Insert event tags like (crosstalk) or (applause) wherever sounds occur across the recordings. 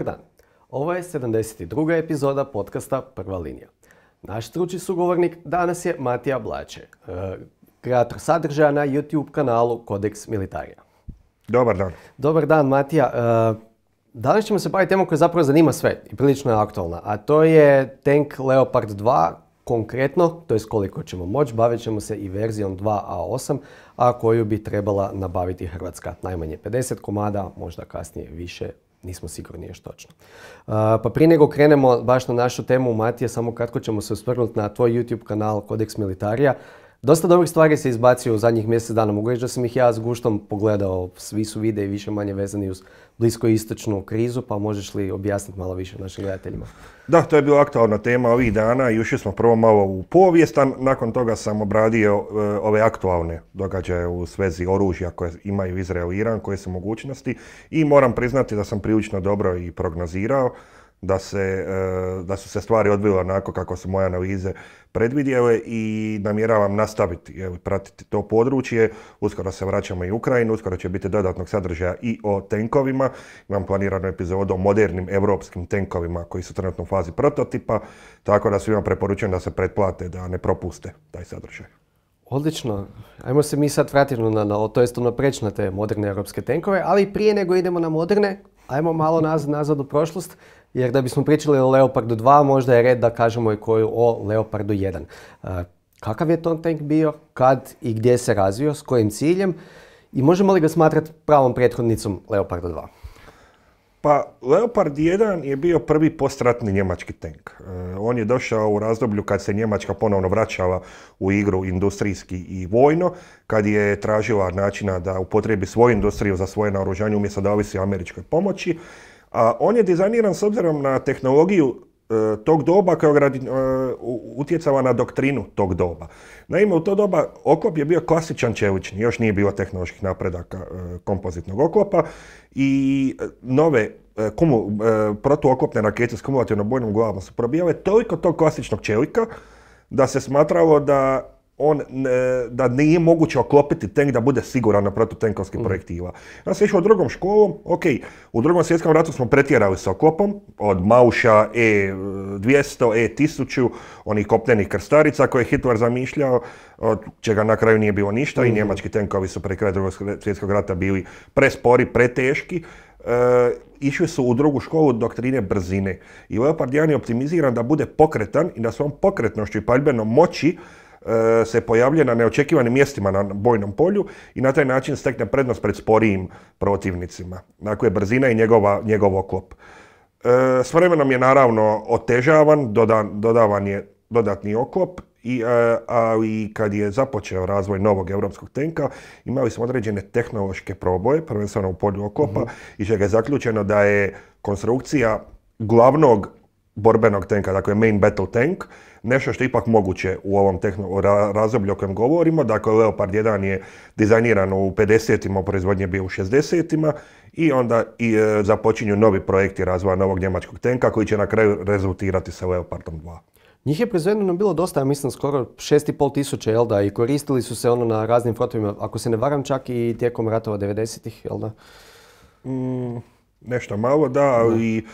Dobar dan. Ovo je 72. epizoda podcasta Prva linija. Naš stručni sugovornik danas je Matija Blače, e, kreator sadržaja na YouTube kanalu Kodeks Militarija. Dobar dan. Dobar dan, Matija. E, danas ćemo se baviti temom koja zapravo zanima sve i prilično je aktualna, a to je tank Leopard 2, konkretno, to je koliko ćemo moći, bavit ćemo se i verzijom 2A8, a koju bi trebala nabaviti Hrvatska. Najmanje 50 komada, možda kasnije više, Nismo sigurni još točno. Pa prije nego krenemo baš na našu temu, Matija, samo kratko ćemo se osvrnuti na tvoj YouTube kanal Kodeks Militarija. Dosta dobrih stvari se izbacio u zadnjih mjesec dana. Mogu reći da sam ih ja s guštom pogledao. Svi su videi više manje vezani uz bliskoistočnu krizu, pa možeš li objasniti malo više našim gledateljima? Da, to je bila aktualna tema ovih dana. juši smo prvo malo u povijestan, nakon toga sam obradio e, ove aktualne događaje u svezi oružja koje imaju Izrael i Iran, koje su mogućnosti. I moram priznati da sam prilično dobro i prognozirao da, se, eh, da su se stvari odvile onako kako su moje analize predvidjele i namjeravam nastaviti pratiti to područje. Uskoro se vraćamo i u Ukrajinu, uskoro će biti dodatnog sadržaja i o tenkovima. Imam planiranu epizodu o modernim europskim tenkovima koji su trenutno u fazi prototipa, tako da svima preporučujem da se pretplate, da ne propuste taj sadržaj. Odlično. Ajmo se mi sad vratiti na, na, to jest ono preći na te moderne europske tenkove, ali prije nego idemo na moderne, ajmo malo nazad, nazad u prošlost jer da bismo pričali o Leopardu 2 možda je red da kažemo i koju o Leopardu 1. E, kakav je ton tank bio, kad i gdje se razvio, s kojim ciljem i možemo li ga smatrati pravom prethodnicom Leopardu 2? Pa Leopard 1 je bio prvi postratni njemački tank. E, on je došao u razdoblju kad se Njemačka ponovno vraćala u igru industrijski i vojno, kad je tražila načina da upotrebi svoju industriju za svoje naoružanje umjesto da ovisi američkoj pomoći. A on je dizajniran s obzirom na tehnologiju e, tog doba koja je utjecala na doktrinu tog doba. Naime, u to doba oklop je bio klasičan čelični, još nije bilo tehnoloških napredaka e, kompozitnog oklopa i e, nove protuoklopne rakete s kumulativnom bojnom glavom su probijale toliko tog klasičnog čelika da se smatralo da on, e, da nije moguće oklopiti tank da bude siguran na protutenkovski mm. projektiva. Ja sam išao drugom školom, ok, u drugom svjetskom ratu smo pretjerali s oklopom, od Mauša E200, E1000, onih kopnenih krstarica koje je Hitler zamišljao, od čega na kraju nije bilo ništa i mhm. njemački tenkovi su pre kraja drugog svjetskog rata bili prespori, preteški. E, išli su u drugu školu doktrine brzine. I Leopard 1 je optimiziran da bude pokretan i da svom pokretnošću i paljbenom moći E, se pojavljuje na neočekivanim mjestima na bojnom polju i na taj način stekne prednost pred sporijim protivnicima. Dakle, brzina i njegova, njegov oklop. E, s vremenom je naravno otežavan, dodavan je dodatni oklop, i, e, ali kad je započeo razvoj novog europskog tenka, imali smo određene tehnološke proboje, prvenstveno u polju oklopa, mm i čega je zaključeno da je konstrukcija glavnog borbenog tenka, dakle main battle tank, nešto što je ipak moguće u ovom tehno, razdoblju o kojem govorimo. Dakle, Leopard 1 je dizajniran u 50-ima, proizvodnje bio u 60-ima i onda i e, započinju novi projekti razvoja novog njemačkog tenka koji će na kraju rezultirati sa Leopardom 2. Njih je proizvedeno bilo dosta, ja mislim, skoro 6,5 tisuća, jel da, i koristili su se ono na raznim frotovima, ako se ne varam čak i tijekom ratova 90-ih, jel da? Mm, nešto malo, da, ali e,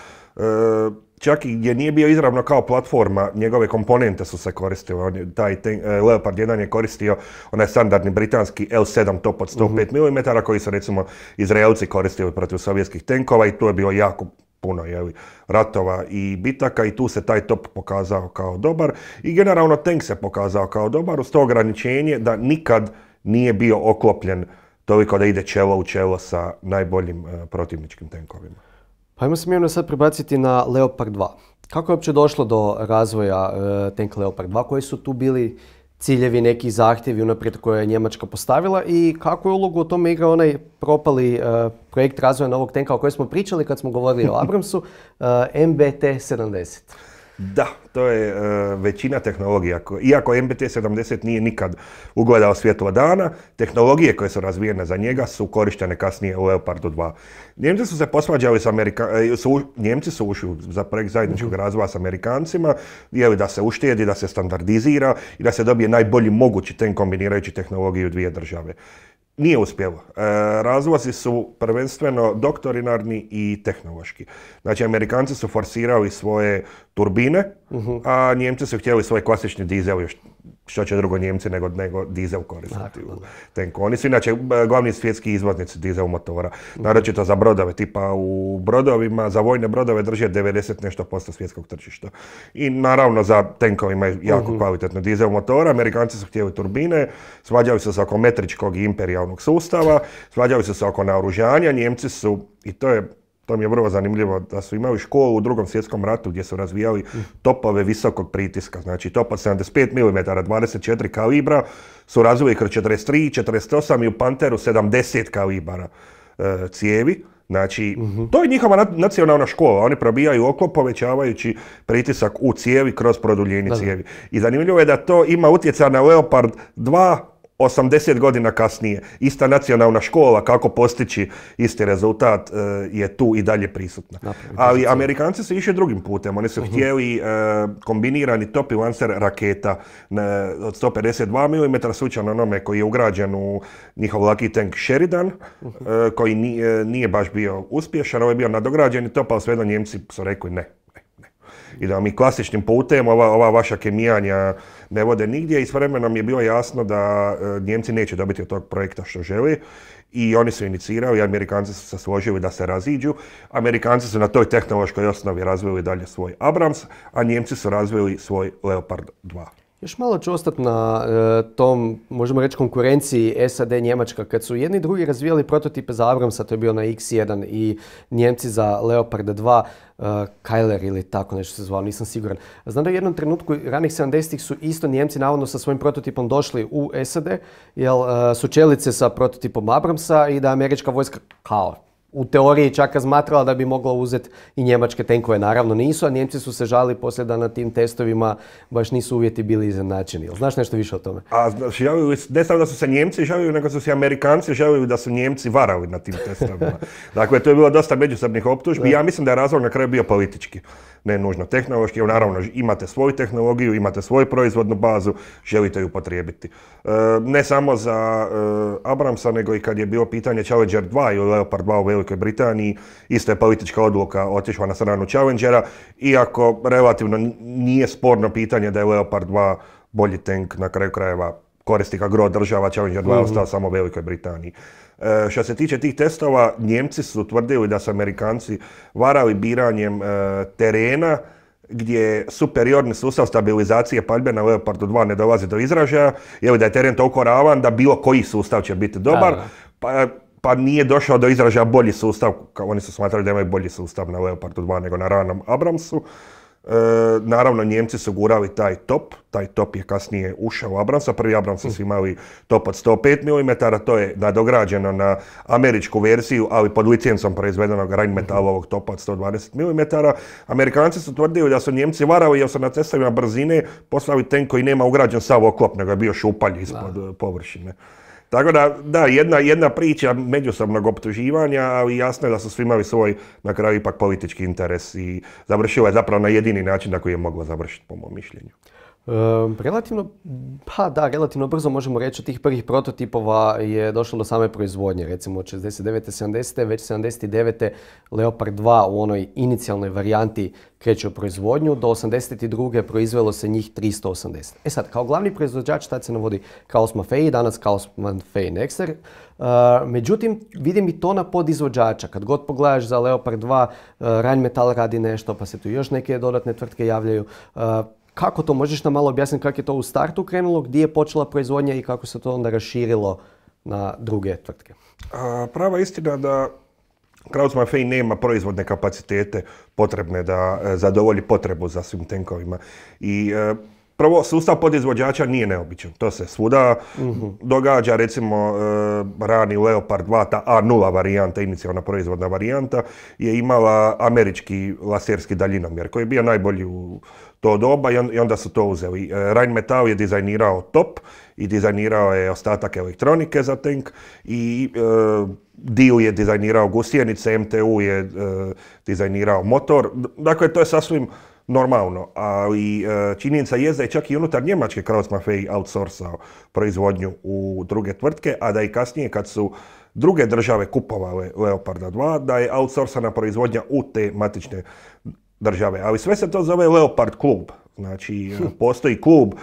čak i gdje nije bio izravno kao platforma, njegove komponente su se koristile. taj e, Leopard 1 je koristio onaj standardni britanski L7 top od 105 mm koji su recimo Izraelci koristili protiv sovjetskih tenkova i tu je bilo jako puno ratova i bitaka i tu se taj top pokazao kao dobar i generalno tank se pokazao kao dobar uz to ograničenje da nikad nije bio oklopljen toliko da ide čelo u čelo sa najboljim e, protivničkim tenkovima. Pa ajmo se mi sad prebaciti na Leopard 2. Kako je uopće došlo do razvoja tenka Tank Leopard 2? Koji su tu bili ciljevi, neki zahtjevi unaprijed koje je Njemačka postavila i kakvu je ulogu u tome igra onaj propali e, projekt razvoja novog tenka o kojem smo pričali kad smo govorili o (laughs) Abramsu, e, MBT-70? Da, to je e, većina tehnologija. Iako MBT-70 nije nikad ugledao svjetlo dana, tehnologije koje su razvijene za njega su korištene kasnije u Leopardu 2. Njemci su se posvađali s Amerika... E, su, Njemci su ušli za projekt zajedničkog mhm. razvoja s Amerikancima, li da se uštedi, da se standardizira i da se dobije najbolji mogući ten kombinirajući tehnologiju dvije države nije uspjelo. E, razlozi su prvenstveno doktorinarni i tehnološki. Znači, Amerikanci su forsirali svoje turbine, mhm. a Njemci su htjeli svoj klasični dizel još što će drugo Njemci nego, nego dizel koristiti u tenku. Oni su inače glavni svjetski izvoznici dizel motora. Naročito za brodove, tipa u brodovima, za vojne brodove drže 90 nešto posto svjetskog tržišta. I naravno za tenkovima imaju jako mhm. kvalitetno dizel motora. Amerikanci su htjeli turbine, svađali su se oko metričkog i imperijalnog sustava, svađali su se oko naoružanja. Njemci su, i to je to mi je vrlo zanimljivo da su imali školu u drugom svjetskom ratu gdje su razvijali topove visokog pritiska. Znači top od 75 mm, 24 kalibra su razvili kroz 43, 48 i u Panteru 70 kalibara e, cijevi. Znači, mhm. to je njihova nacionalna škola. Oni probijaju oklop povećavajući pritisak u cijevi kroz produljenje cijevi. I zanimljivo je da to ima utjeca na Leopard 2 80 godina kasnije, ista nacionalna škola, kako postići isti rezultat, e, je tu i dalje prisutna. Ali Amerikanci su išli drugim putem. Oni su mhm. htjeli e, kombinirani topi lancer raketa od 152 mm, slučajno onome koji je ugrađen u njihov Lucky tank Sheridan, e, mhm. koji nije, baš bio uspješan. Ovo ovaj je bio i top, sve, svejedno Njemci su rekli ne. I da Idemo mi klasičnim putem, ova, ova vaša kemijanja ne vode nigdje i s vremenom je bilo jasno da e, Njemci neće dobiti od tog projekta što želi i oni su inicirali, Amerikanci su se složili da se raziđu. Amerikanci su na toj tehnološkoj osnovi razvili dalje svoj Abrams, a Njemci su razvili svoj Leopard 2. Još malo ću ostati na e, tom, možemo reći, konkurenciji SAD Njemačka. Kad su jedni i drugi razvijali prototipe za Abramsa, to je bio na X1 i Njemci za Leopard 2, e, Kajler ili tako nešto se zvao, nisam siguran. Znam da u jednom trenutku ranih 70-ih su isto Njemci navodno sa svojim prototipom došli u SAD, jer e, su čelice sa prototipom Abramsa i da američka vojska kao u teoriji čak razmatrala da bi mogla uzeti i njemačke tenkove. Naravno nisu, a njemci su se žali poslije da na tim testovima baš nisu uvjeti bili izjednačeni. Znaš nešto više o tome? A znači, žalili, ne samo da su se njemci žalili, nego su se amerikanci žalili da su njemci varali na tim testovima. (laughs) dakle, to je bilo dosta međusobnih optužbi. Ja mislim da je razlog na kraju bio politički ne nužno tehnološki, jer naravno imate svoju tehnologiju, imate svoju proizvodnu bazu, želite ju potrijebiti. E, ne samo za e, Abramsa, nego i kad je bilo pitanje Challenger 2 ili Leopard 2 u Velikoj Britaniji, isto je politička odluka otišla na stranu Challengera, iako relativno nije sporno pitanje da je Leopard 2 bolji tank na kraju krajeva koristi ga gro država, Challenger 2 mhm. ostao samo u Velikoj Britaniji. E, što se tiče tih testova, Njemci su tvrdili da su Amerikanci varali biranjem e, terena gdje superiorni sustav stabilizacije paljbe na Leopardu 2 ne dolazi do izražaja, jer da je teren toliko ravan da bilo koji sustav će biti dobar, pa, pa, nije došao do izražaja bolji sustav, oni su smatrali da imaju bolji sustav na Leopardu 2 nego na ranom Abramsu. E, naravno, Njemci su gurali taj top, taj top je kasnije ušao u Abramsa, prvi Abramsa su mm. imali top od 105 mm, to je nadograđeno na američku versiju, ali pod licencom proizvedenog Rheinmetallovog mhm. topa od 120 mm. Amerikanci su tvrdili da su Njemci varali jer su na cestovima brzine poslali ten koji nema ugrađen sav oklop, nego je bio šupalj ispod površine. Tako da, da, jedna, jedna priča međusobnog optuživanja, ali jasno je da su svi imali svoj, na kraju ipak politički interes i završila je zapravo na jedini način na koji je mogla završiti, po mom mišljenju. Relativno, pa da, relativno brzo možemo reći od tih prvih prototipova je došlo do same proizvodnje. Recimo od 69. 70. već 79. Leopard 2 u onoj inicijalnoj varijanti kreće u proizvodnju. Do 82. proizvelo se njih 380. E sad, kao glavni proizvođač tad se navodi Kaosma i danas Kaosman Mafei Nexer. međutim, vidim i to na podizvođača. Kad god pogledaš za Leopard 2, Rheinmetall Metal radi nešto, pa se tu još neke dodatne tvrtke javljaju. Kako to? Možeš nam malo objasniti kako je to u startu krenulo, gdje je počela proizvodnja i kako se to onda raširilo na druge tvrtke? prava istina da Krautsman maffei nema proizvodne kapacitete potrebne da e, zadovolji potrebu za svim tenkovima. I e, prvo, sustav podizvođača nije neobičan. To se svuda mhm. događa. Recimo, e, rani Leopard 2, ta A0 varijanta, inicijalna proizvodna varijanta, je imala američki laserski daljinomjer koji je bio najbolji u to doba i, onda su to uzeli. E, Rheinmetall je dizajnirao top i dizajnirao je ostatak elektronike za tank i e, Dio je dizajnirao gusjenice, MTU je e, dizajnirao motor. Dakle, to je sasvim normalno, ali činjenica je da je čak i unutar Njemačke krauss outsourcao proizvodnju u druge tvrtke, a da i kasnije kad su druge države kupovale Leoparda 2, da je outsourcana proizvodnja u te matične države. Ali sve se to zove Leopard klub. Znači, (laughs) postoji klub e,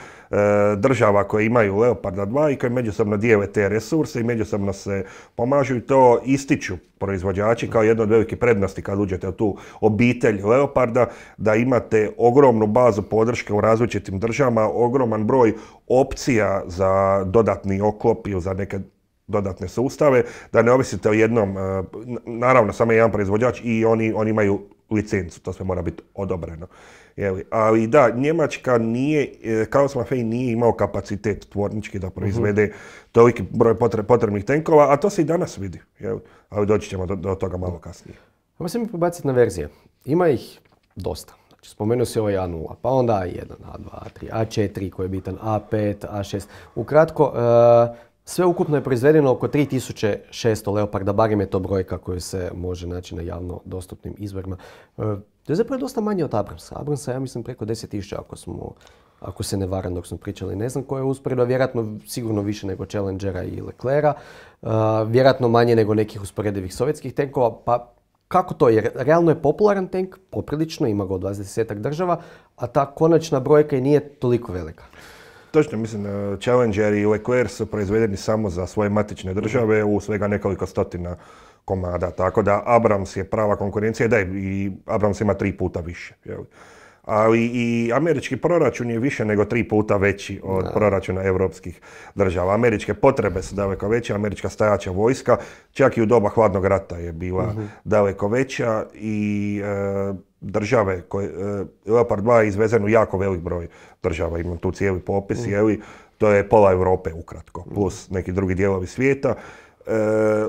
država koje imaju Leoparda 2 i koje međusobno dijele te resurse i međusobno se pomažu i to ističu proizvođači kao jedna od velikih prednosti kad uđete u tu obitelj Leoparda, da imate ogromnu bazu podrške u različitim državama, ogroman broj opcija za dodatni oklop ili za neke dodatne sustave, da ne ovisite o jednom, e, naravno samo jedan proizvođač i oni, oni imaju licencu, to sve mora biti odobreno. Jeli? Ali da, Njemačka nije, Kraus eh, Maffei nije imao kapacitet tvornički da proizvede uh toliki broj potre, potrebnih tenkova, a to se i danas vidi. Jeli? Ali doći ćemo do, toga malo kasnije. Hajmo pa se mi pobaciti na verzije. Ima ih dosta. Znači, spomenuo se ovaj A0, pa onda A1, A2, A3, A4 koji je bitan, A5, A6. Ukratko, eh, sve ukupno je proizvedeno oko 3600 leoparda, barem je to brojka koju se može naći na javno dostupnim izvorima. To e, je zapravo dosta manje od Abramsa. Abramsa ja mislim preko 10.000 ako smo ako se ne varam dok smo pričali, ne znam koja je usporedba, vjerojatno sigurno više nego Challengera i Leclera, e, vjerojatno manje nego nekih usporedivih sovjetskih tenkova, pa kako to? je, realno je popularan tank, poprilično, ima ga od 20 država, a ta konačna brojka i nije toliko velika. Točno, mislim, e, Challenger i Leclerc su proizvedeni samo za svoje matične države u svega nekoliko stotina komada, tako da Abrams je prava konkurencija, da i Abrams ima tri puta više ali i američki proračun je više nego tri puta veći od proračuna europskih država. Američke potrebe su daleko veće, američka stajača vojska, čak i u doba hladnog rata je bila mhm. daleko veća i e, države koje, e, Leopard 2 je izvezen u jako velik broj država, imam tu cijeli popis, uh to je pola Europe ukratko, mhm. plus neki drugi dijelovi svijeta. E,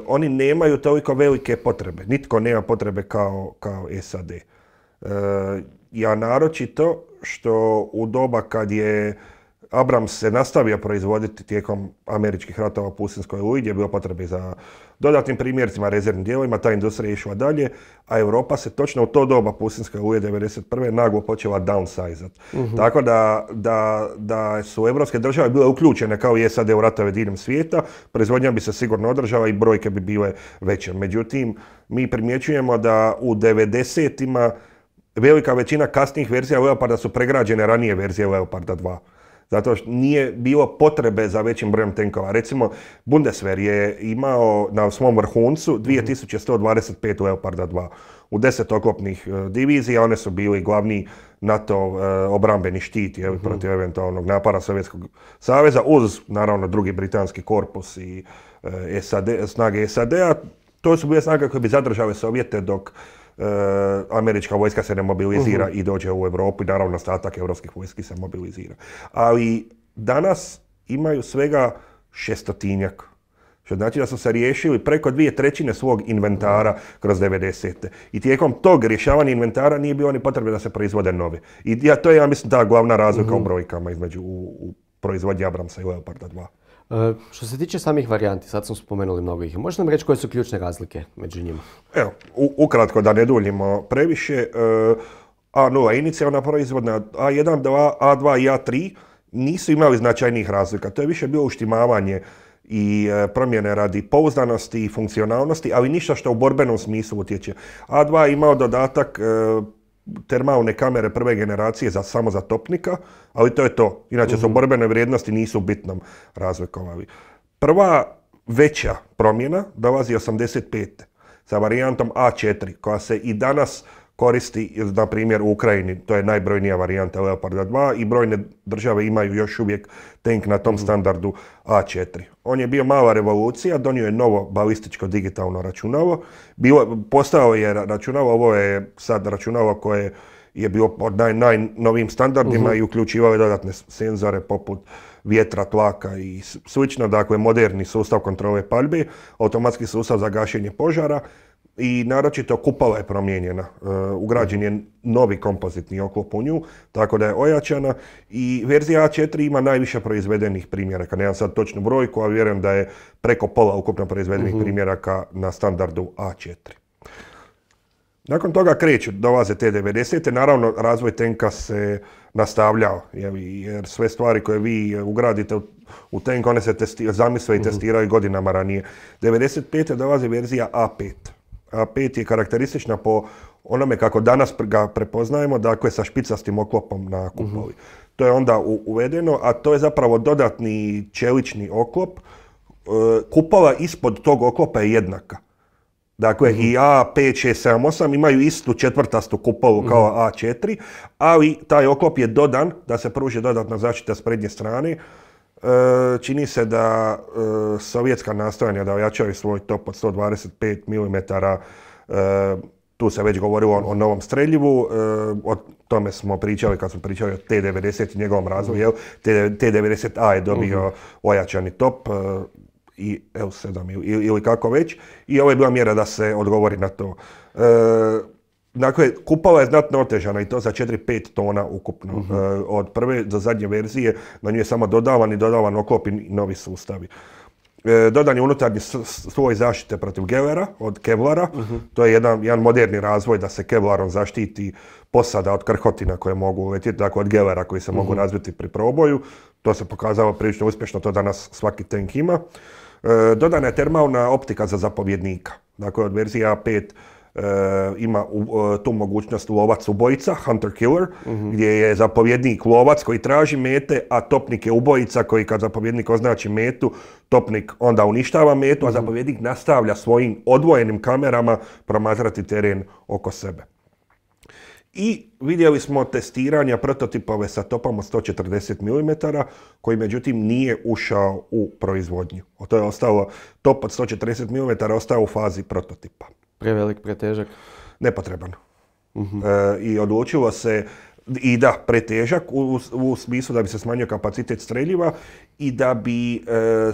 oni nemaju toliko velike potrebe, nitko nema potrebe kao, kao SAD ja naročito što u doba kad je Abrams se nastavio proizvoditi tijekom američkih ratova u Pustinskoj uji, gdje je bilo potrebi za dodatnim primjercima, rezervnim dijelovima, ta industrija je išla dalje, a Europa se točno u to doba Pustinskoj uje 1991. naglo počela downsizat. Mhm. Tako da, da, su evropske države bile uključene kao je sad u ratove diljem svijeta, proizvodnja bi se sigurno održala i brojke bi bile veće. Međutim, mi primjećujemo da u 90-ima velika većina kasnijih verzija Leoparda su pregrađene ranije verzije Leoparda 2. Zato što nije bilo potrebe za većim brojem tenkova. Recimo, Bundeswehr je imao na svom vrhuncu 2125 mhm. Leoparda 2. U deset oklopnih e, divizija one su bili glavni NATO e, obrambeni štit mhm. protiv eventualnog napada Sovjetskog saveza uz naravno drugi britanski korpus i e, snage SAD-a. To su bile snage koje bi zadržale Sovjete dok Eh, američka vojska se ne mobilizira mhm. i dođe u Europu i naravno ostatak europskih vojski se mobilizira. Ali danas imaju svega šestotinjak što znači da su se riješili preko dvije trećine svog inventara kroz 90. I tijekom tog rješavanja inventara nije bilo ni potrebe da se proizvode novi. I ja, to je, ja mislim, ta glavna razlika u mhm. brojkama između u, proizvodnji Abramsa i Leoparda 2. E, što se tiče samih varijanti, sad smo spomenuli mnogo ih. možeš nam reći koje su ključne razlike među njima? Evo, ukratko da ne duljimo previše, e, A0 inicijalna proizvodna, A1, A2 i A3 nisu imali značajnih razlika. To je više bilo uštimavanje i e, promjene radi pouzdanosti i funkcionalnosti, ali ništa što u borbenom smislu utječe. A2 imao dodatak termalne kamere prve generacije za, samo za topnika, ali to je to. Inače, su mhm. borbene vrijednosti nisu u bitnom razlikovavi. Prva veća promjena dolazi 85. sa varijantom A4, koja se i danas koristi, na primjer u Ukrajini, to je najbrojnija varijanta Leoparda 2 i brojne države imaju još uvijek tank na tom mhm. standardu A4. On je bio mala revolucija, donio je novo balističko digitalno računalo, Bilo, postao je računalo, ovo je sad računalo koje je bilo pod naj, najnovijim standardima mhm. i huh i dodatne senzore poput vjetra, tlaka i slično, dakle moderni sustav kontrole paljbe, automatski sustav za gašenje požara, i naročito kupala je promijenjena. E, ugrađen je novi kompozitni oklop u nju, tako da je ojačana i verzija A4 ima najviše proizvedenih primjeraka. Nemam sad točnu brojku, ali vjerujem da je preko pola ukupno proizvedenih mhm. primjeraka na standardu A4. Nakon toga kreću, dolaze te 90-te, naravno razvoj tenka se nastavljao, jer sve stvari koje vi ugradite u tenk, one se zamisle i mhm. testiraju godinama ranije. 95. dolazi verzija A5. 5 je karakteristična po onome kako danas ga prepoznajemo, dakle sa špicastim oklopom na kupovi. Mhm. To je onda uvedeno, a to je zapravo dodatni čelični oklop. E, kupova ispod tog oklopa je jednaka. Dakle, mhm. i A5, 6, 7, imaju istu četvrtastu kupovu mhm. kao A4, ali taj oklop je dodan da se pruži dodatna zaštita s prednje strane E, čini se da e, sovjetska nastojanja da ojačaju svoj top od 125 mm e, tu se već govorilo o novom streljivu, o tome smo pričali kad smo pričali o T-90 i njegovom razvoju. T-90A je dobio mhm. ojačani top i L7 ili kako već. I ovo je bila mjera da se odgovori na to. Dakle, kupala je znatno otežana i to za 4-5 tona ukupno. Mhm. E, od prve do zadnje verzije na nju je samo dodavan i dodavan oklop i novi sustavi. E, dodan je unutarnji svoj zaštite protiv gelera od kevlara. Mhm. To je jedan, jedan moderni razvoj da se kevlarom zaštiti posada od krhotina koje mogu uletjeti, dakle od gelera koji se mogu mhm. razviti pri proboju. To se pokazalo prilično uspješno, to danas svaki tank ima. E, dodana je termalna optika za zapovjednika. Dakle, od verzije A5 Eh, ima eh, tu mogućnost lovac ubojica, hunter killer, gdje je zapovjednik lovac koji traži mete, a topnik je ubojica koji kad zapovjednik označi metu, topnik onda uništava metu, a mhm. zapovjednik nastavlja svojim odvojenim kamerama promatrati teren oko sebe. I vidjeli smo testiranja prototipove sa topom od 140 mm, koji međutim nije ušao u proizvodnju. To je ostalo, top od 140 mm ostao u fazi prototipa. Prevelik, pretežak? Nepotreban. Mhm. E, I odlučilo se i da, pretežak u, smislu da bi se smanjio kapacitet streljiva i da bi e,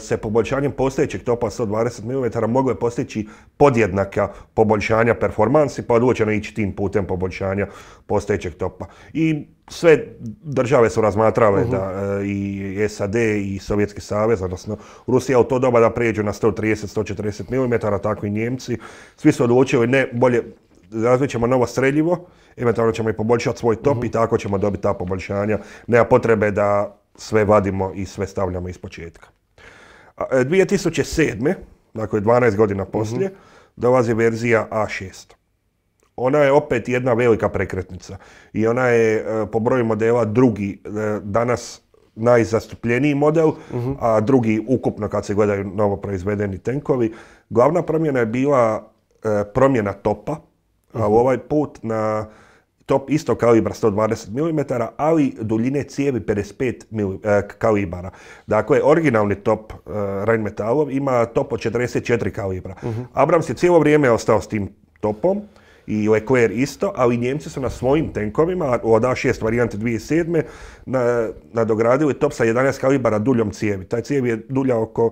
se poboljšanjem postojećeg topa 120 mm mogle postići podjednaka poboljšanja performansi, pa odlučeno ići tim putem poboljšanja postojećeg topa. I sve države su razmatrale mhm. da e, i SAD i Sovjetski savez, odnosno Rusija u to doba da prijeđu na 130-140 mm, tako i Njemci. Svi su odlučili ne bolje razvit ćemo novo streljivo, eventualno ćemo i poboljšati svoj top mhm. i tako ćemo dobiti ta poboljšanja. Nema potrebe da sve vadimo i sve stavljamo iz početka. 2007. E, dakle 12 godina mhm. poslije, dolazi verzija A6. Ona je opet jedna velika prekretnica i ona je e, po broju modela drugi e, danas najzastupljeniji model, mhm. a drugi ukupno kad se gledaju novo proizvedeni tenkovi. Glavna promjena je bila promjena topa a mhm. ovaj put na top isto kalibra 120 mm, ali duljine cijevi 55 mm, kao kalibara. Dakle, originalni top e, Rheinmetallov ima top od 44 kalibra. uh Abrams je cijelo vrijeme ostao s tim topom i Leclerc isto, ali Njemci su na svojim tenkovima, od A6 varijante 2007. nadogradili top sa 11 kalibara duljom cijevi. Taj cijev je dulja oko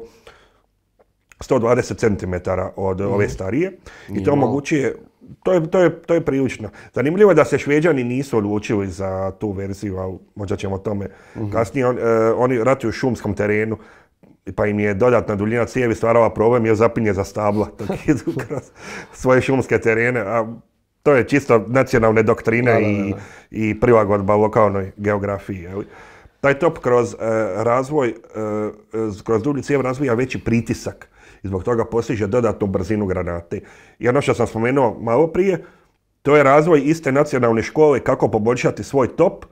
120 cm od ove mhm. starije i to omogućuje to je, to, je, to je prilično. Zanimljivo je da se Šveđani nisu odlučili za tu verziju, ali možda ćemo o tome mhm. kasnije. E, oni ratuju u šumskom terenu, pa im je dodatna duljina cijevi stvarala problem jer zapinje za stabla (laughs) kroz svoje šumske terene. A to je čisto nacionalne doktrine I, i prilagodba lokalnoj geografiji. Taj top kroz e, razvoj, e, kroz dulji cijev razvija veći pritisak i zbog toga postiže dodatnu brzinu granate. I ono što sam spomenuo malo prije, to je razvoj iste nacionalne škole kako poboljšati svoj top.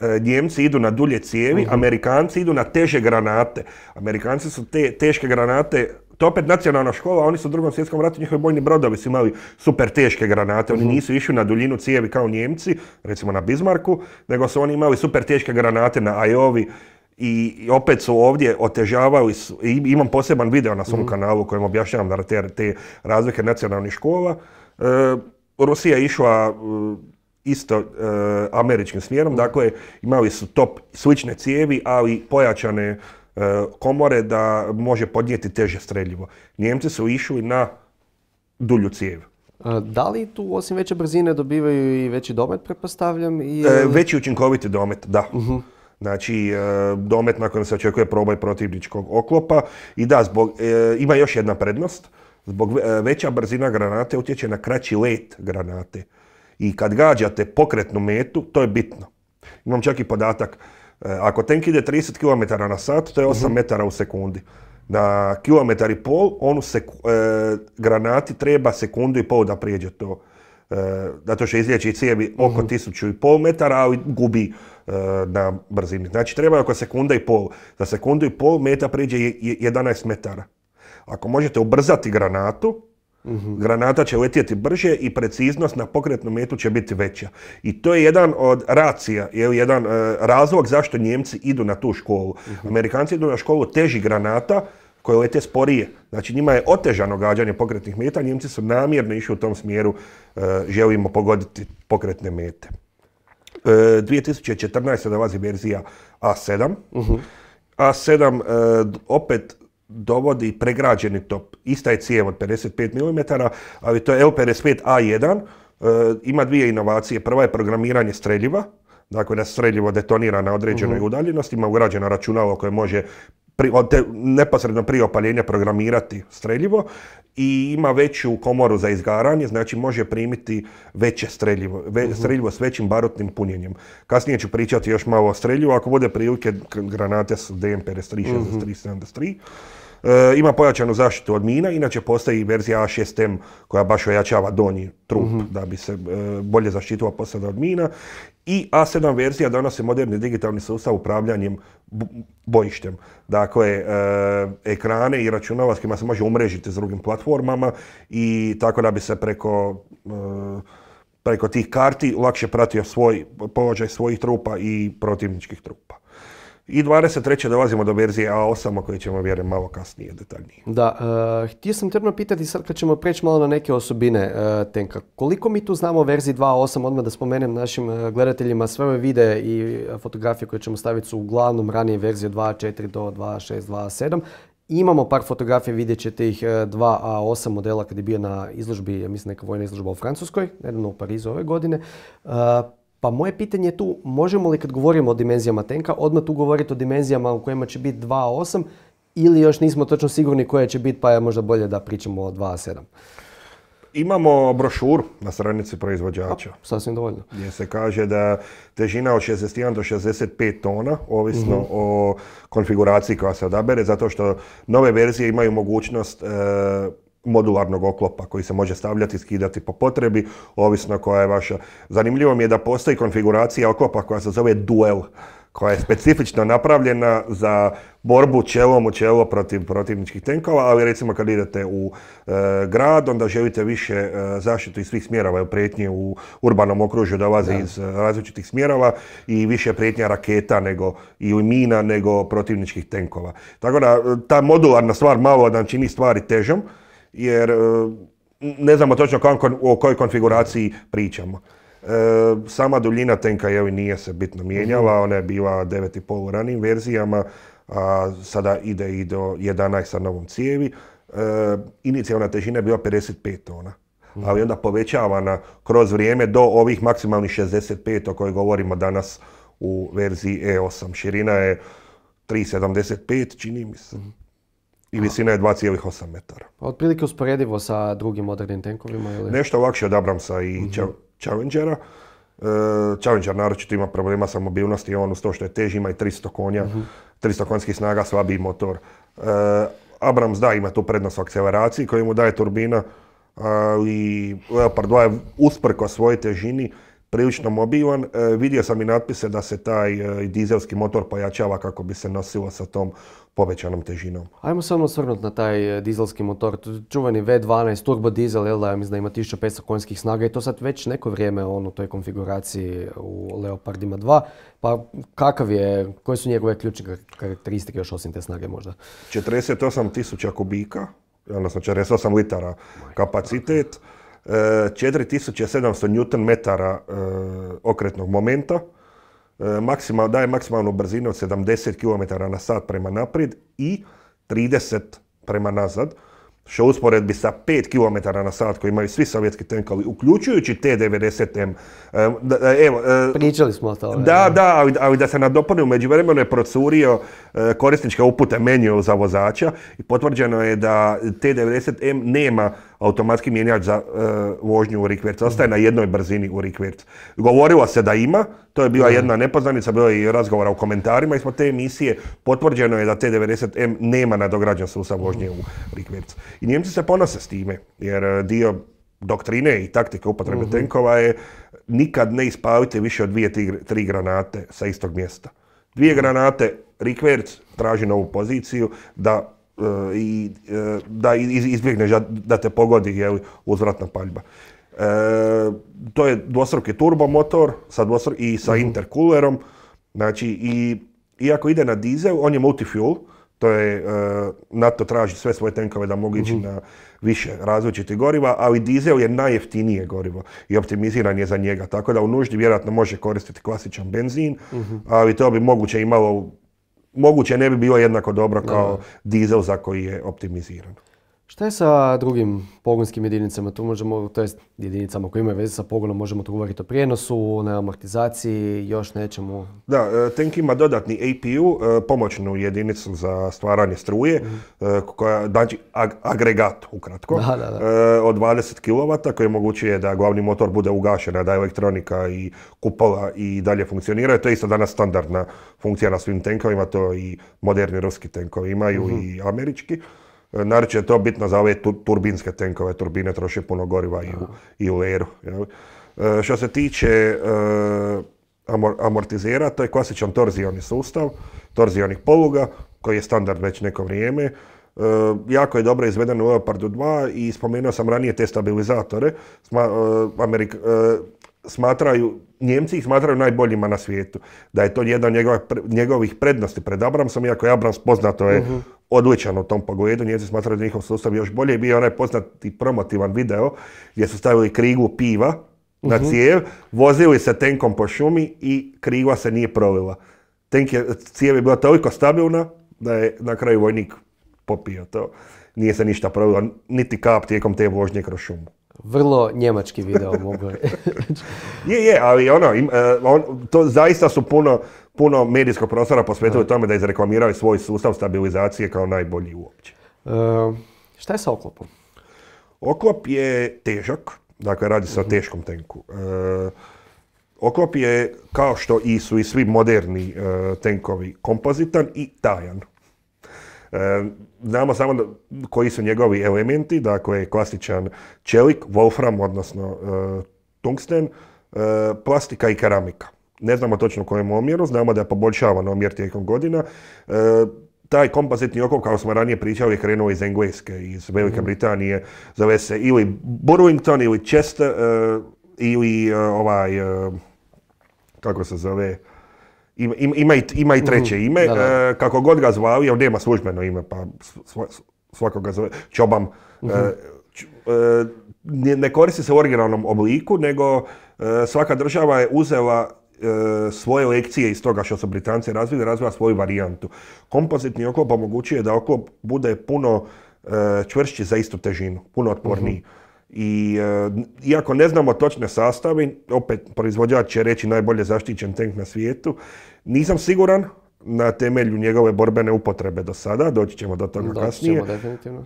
E, Njemci idu na dulje cijevi, mhm. Amerikanci idu na teže granate. Amerikanci su te teške granate to opet nacionalna škola, oni su u drugom svjetskom ratu, njihovi bojni brodovi su imali super teške granate, oni mhm. nisu išli na duljinu cijevi kao Njemci, recimo na Bismarcku, nego su oni imali super teške granate na Ajovi, i opet su ovdje otežavali, imam poseban video na svom mhm. kanalu kojem objašnjavam te, te razlike nacionalnih škola. E, Rusija je išla e, isto e, američkim smjerom, mhm. dakle imali su top slične cijevi, ali pojačane komore da može podnijeti teže streljivo. Njemci su išli na dulju cijev. Da li tu osim veće brzine dobivaju i veći domet, pretpostavljam? veći učinkoviti domet, da. Mhm. Znači, e, domet na kojem se očekuje proboj protivničkog oklopa. I da, zbog, e, ima još jedna prednost. Zbog e, veća brzina granate utječe na kraći let granate. I kad gađate pokretnu metu, to je bitno. Imam čak i podatak. ako tank ide 30 km na sat, to je 8 mhm. metara u sekundi. Na kilometar i pol, onu granati treba sekundu i pol da prijeđe to E, zato što izlječi cijevi oko mhm. tisuću i pol metara, ali gubi e, na brzini. Znači treba oko sekunda i pol. Za sekundu i pol meta priđe 11 metara. Ako možete ubrzati granatu, mhm. Granata će letjeti brže i preciznost na pokretnu metu će biti veća. I to je jedan od racija, jedan e, razlog zašto Njemci idu na tu školu. Mhm. Amerikanci idu na školu teži granata koje lete sporije. Znači njima je otežano gađanje pokretnih meta, Njemci su namjerno išli u tom smjeru e, želimo pogoditi pokretne mete. 2014. E, dolazi verzija A7. Mhm. A7 e, opet dovodi pregrađeni top. Ista je cijev od 55 mm, ali to je L55A1. Ima dvije inovacije. Prva je programiranje streljiva, Dakle, da streljivo detonira na određenoj mhm. udaljenosti, ima ugrađeno računalo koje može neposredno prije opaljenja programirati streljivo i ima veću komoru za izgaranje, znači može primiti veće streljivo, mhm. streljivo s većim barutnim punjenjem. Kasnije ću pričati još malo o streljivu, ako bude prilike granate su dm 53 63, 73. ima pojačanu zaštitu od mina, inače postoji verzija A6M koja baš ojačava donji trup mhm. da bi se e, bolje zaštitila posada od mina i A7 verzija danas moderni digitalni sustav upravljanjem bojištem. Dakle, e, ekrane i računala s kojima se može umrežiti s drugim platformama i tako da bi se preko, e, preko tih karti lakše pratio svoj položaj svojih trupa i protivničkih trupa. I 23. dolazimo do verzije A8, o kojoj ćemo vjerujem malo kasnije detaljnije. Da, e, htio sam trebno pitati sad kad ćemo preći malo na neke osobine e, tenka. Koliko mi tu znamo o verziji 2.8, odmah da spomenem našim e, gledateljima, sve ove videe i fotografije koje ćemo staviti su uglavnom ranije verzije 2.4 do 2.6, 2.7. Imamo par fotografija, vidjet ćete ih 2A8 modela kad je bio na izložbi, mislim neka vojna izložba u Francuskoj, jedan u Parizu ove godine. Pa moje pitanje je tu, možemo li kad govorimo o dimenzijama tenka, odmah tu govoriti o dimenzijama u kojima će biti 2.8 ili još nismo točno sigurni koje će biti, pa je možda bolje da pričamo o 2.7? Imamo brošuru na stranici proizvođača. sasvim dovoljno. Gdje se kaže da težina od 61 do 65 tona, ovisno mhm. o konfiguraciji koja se odabere, zato što nove verzije imaju mogućnost e, modularnog oklopa koji se može stavljati i skidati po potrebi, ovisno koja je vaša. Zanimljivo mi je da postoji konfiguracija oklopa koja se zove duel, koja je specifično napravljena za borbu čelom u čelo protiv protivničkih tenkova, ali recimo kad idete u e, grad, onda želite više e, zaštitu iz svih smjerova, prijetnje u urbanom okružju dolazi iz različitih smjerova i više prijetnja raketa nego i mina nego protivničkih tenkova. Tako da ta modularna stvar malo nam čini stvari težom, jer e, ne znamo točno o kojoj konfiguraciji pričamo. E, sama duljina tenka je nije se bitno mijenjala, mhm. ona je bila 9,5 u ranim verzijama, a sada ide i do 11 sa novom cijevi. E, inicijalna težina je bila 55 tona, mhm. ali onda povećavana kroz vrijeme do ovih maksimalnih 65 o kojoj govorimo danas u verziji E8. Širina je 3,75 čini mi se. Mhm i visina je 2,8 metara. Pa otprilike usporedivo sa drugim modernim tenkovima? Ili... Nešto lakše od Abramsa i mhm. Challengera. E, Challenger naročito ima problema sa mobilnosti, on uz to što je teži ima i 300 konja, 300 mhm. konjskih snaga, slabiji motor. E, Abrams da ima tu prednost u akceleraciji koju mu daje turbina, ali Leopard 2 je usprko svoje težini prilično mobilan. E, vidio sam i natpise da se taj e, dizelski motor pojačava kako bi se nosilo sa tom povećanom težinom. Ajmo samo osvrnuti na taj e, dizelski motor, čuveni V12 turbo dizel, jel da, mislim da ima 1500 konjskih snaga i to sad već neko vrijeme on u toj konfiguraciji u Leopardima 2. Pa kakav je, koje su njegove ključne karakteristike još osim te snage možda? 48 tisuća kubika, odnosno 48 litara kapacitet. 4700 Nm e, okretnog momenta, e, daje maksimalnu brzinu od 70 km na sat prema naprijed i 30 prema nazad, što usporedbi sa 5 km na sat koji imaju svi sovjetski tenkovi, uključujući T-90M. E, Pričali smo o tome. Da, da, ali, da se nadopuni, umeđu vremenu je procurio korisničke upute menu za vozača i potvrđeno je da T-90M nema automatski mijenjač za e, vožnju u rikverc. Ostaje na jednoj brzini u rikverc. Govorilo se da ima, to je bila jedna nepoznanica, bilo je i razgovora u komentarima ispod te emisije. Potvrđeno je da T90M nema nadograđen sustav vožnje u rikverc. I Njemci se ponose s time, jer e, dio doktrine i taktike upotrebe mhm. tenkova je nikad ne ispaviti više od dvije, tri granate sa istog mjesta. Dvije mhm. granate, rikverc traži novu poziciju da E, i e, da izbjegne da te pogodi uzvratna paljba. E, to je dvostruki turbo motor i sa mhm. interkulerom. Znači, i, iako ide na dizel, on je multifuel. To je, NATO traži sve svoje tenkove da mogu ići mhm. na više različitih goriva, ali dizel je najjeftinije gorivo i optimiziran je za njega. Tako da u nuždi vjerojatno može koristiti klasičan benzin, mhm. ali to bi moguće imalo moguće ne bi bilo jednako dobro kao dizel za koji je optimiziran. Šta je sa drugim pogonskim jedinicama? Tu možemo, to jest jedinicama koje imaju veze sa pogonom, možemo tu govoriti o prijenosu, na amortizaciji, još nećemo. Da, e, tank ima dodatni APU, e, pomoćnu jedinicu za stvaranje struje, mhm. e, koja znači agregat ukratko, od 20 kW koji omogućuje da glavni motor bude ugašena, da je elektronika i kupola i dalje funkcioniraju. To je isto danas standardna funkcija na svim tenkovima, to i moderni ruski tenkovi imaju mhm. i američki. E, Naravno je to bitno za ove turbinske tenkove, turbine troše puno goriva i u, i e, što se tiče e, amortizera, to je klasičan torzioni sustav, torzionih poluga, koji je standard već neko vrijeme. jako je dobro izveden u Leopardu 2 i spomenuo sam ranije te stabilizatore smatraju, Njemci ih smatraju najboljima na svijetu. Da je to jedna od njegov, njegovih prednosti pred Abramsom, iako je Abrams poznato je mhm. odličan u tom pogledu. Njemci smatraju da njihov sustav još bolje. Bio je onaj poznati promotivan video gdje su stavili krigu piva na mhm. cijev, vozili se tenkom po šumi i kriva se nije provila. Tenk je, cijev je bila toliko stabilna da je na kraju vojnik popio to. Nije se ništa provilo, niti kap tijekom te vožnje kroz šumu. Vrlo njemački video mogu (laughs) Je, je, ali ono, e, to zaista su puno, puno medijskog prostora posvetili tome da izreklamiraju svoj sustav stabilizacije kao najbolji uopće. E, šta je sa oklopom? Oklop je težak, dakle radi se o mhm. teškom tenku. E, oklop je, kao što i su i svi moderni tenkovi, kompozitan i tajan znamo samo koji su njegovi elementi, dakle klasičan čelik, wolfram, odnosno e, tungsten, e, plastika i keramika. Ne znamo točno u kojem omjeru, znamo da je poboljšavan omjer tijekom godina. E, taj kompozitni okol, kao smo ranije pričali, je krenuo iz Engleske, iz Velike mhm. Britanije, zove se ili Burlington ili Chester, ili ovaj, kako se zove, ima, ima, i, ima i treće mhm. ime, e, kako god ga zvali, jer nema službeno ime, pa svako ga zove Čobam. E, mhm. e, ne koristi se u originalnom obliku, nego svaka država je uzela svoje lekcije iz toga što su Britanci razvili, razvila svoju varijantu. Kompozitni oklop omogućuje da oklop bude puno čvršći za istu težinu, puno otporniji. Mhm. I iako ne znamo točne sastave, opet proizvođač će reći najbolje zaštićen tank na svijetu nisam siguran na temelju njegove borbene upotrebe do sada, doći ćemo do toga kasnije,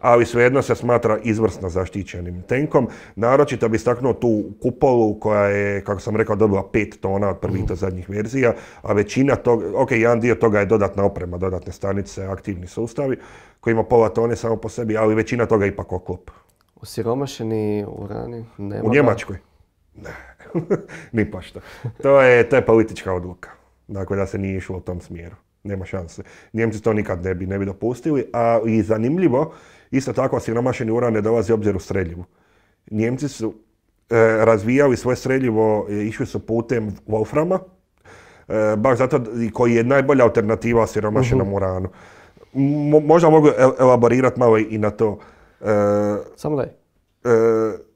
ali svejedno se smatra izvrsno zaštićenim tenkom. Naročito bi istaknuo tu kupolu koja je, kako sam rekao, dobila pet tona od prvih mhm. do zadnjih verzija, a većina toga, ok, jedan dio toga je dodatna oprema, dodatne stanice, aktivni sustavi, koji ima pola tone samo po sebi, ali većina toga je ipak oklop. U siromašeni Rani, nema... U Njemačkoj? Ne, (laughs) ni pa što. To je, to je politička odluka. Dakle, da se nije išlo u tom smjeru. Nema šanse. Njemci to nikad ne bi, ne bi dopustili. A i zanimljivo, isto tako siromašeni uran ne dolazi obzir u streljivu. Njemci su e, razvijali svoje streljivo, e, išli su putem Wolframa, e, baš zato koji je najbolja alternativa siromašenom uh-huh. Mhm. uranu. možda mogu elaborirati malo i na to. E, Samo daj.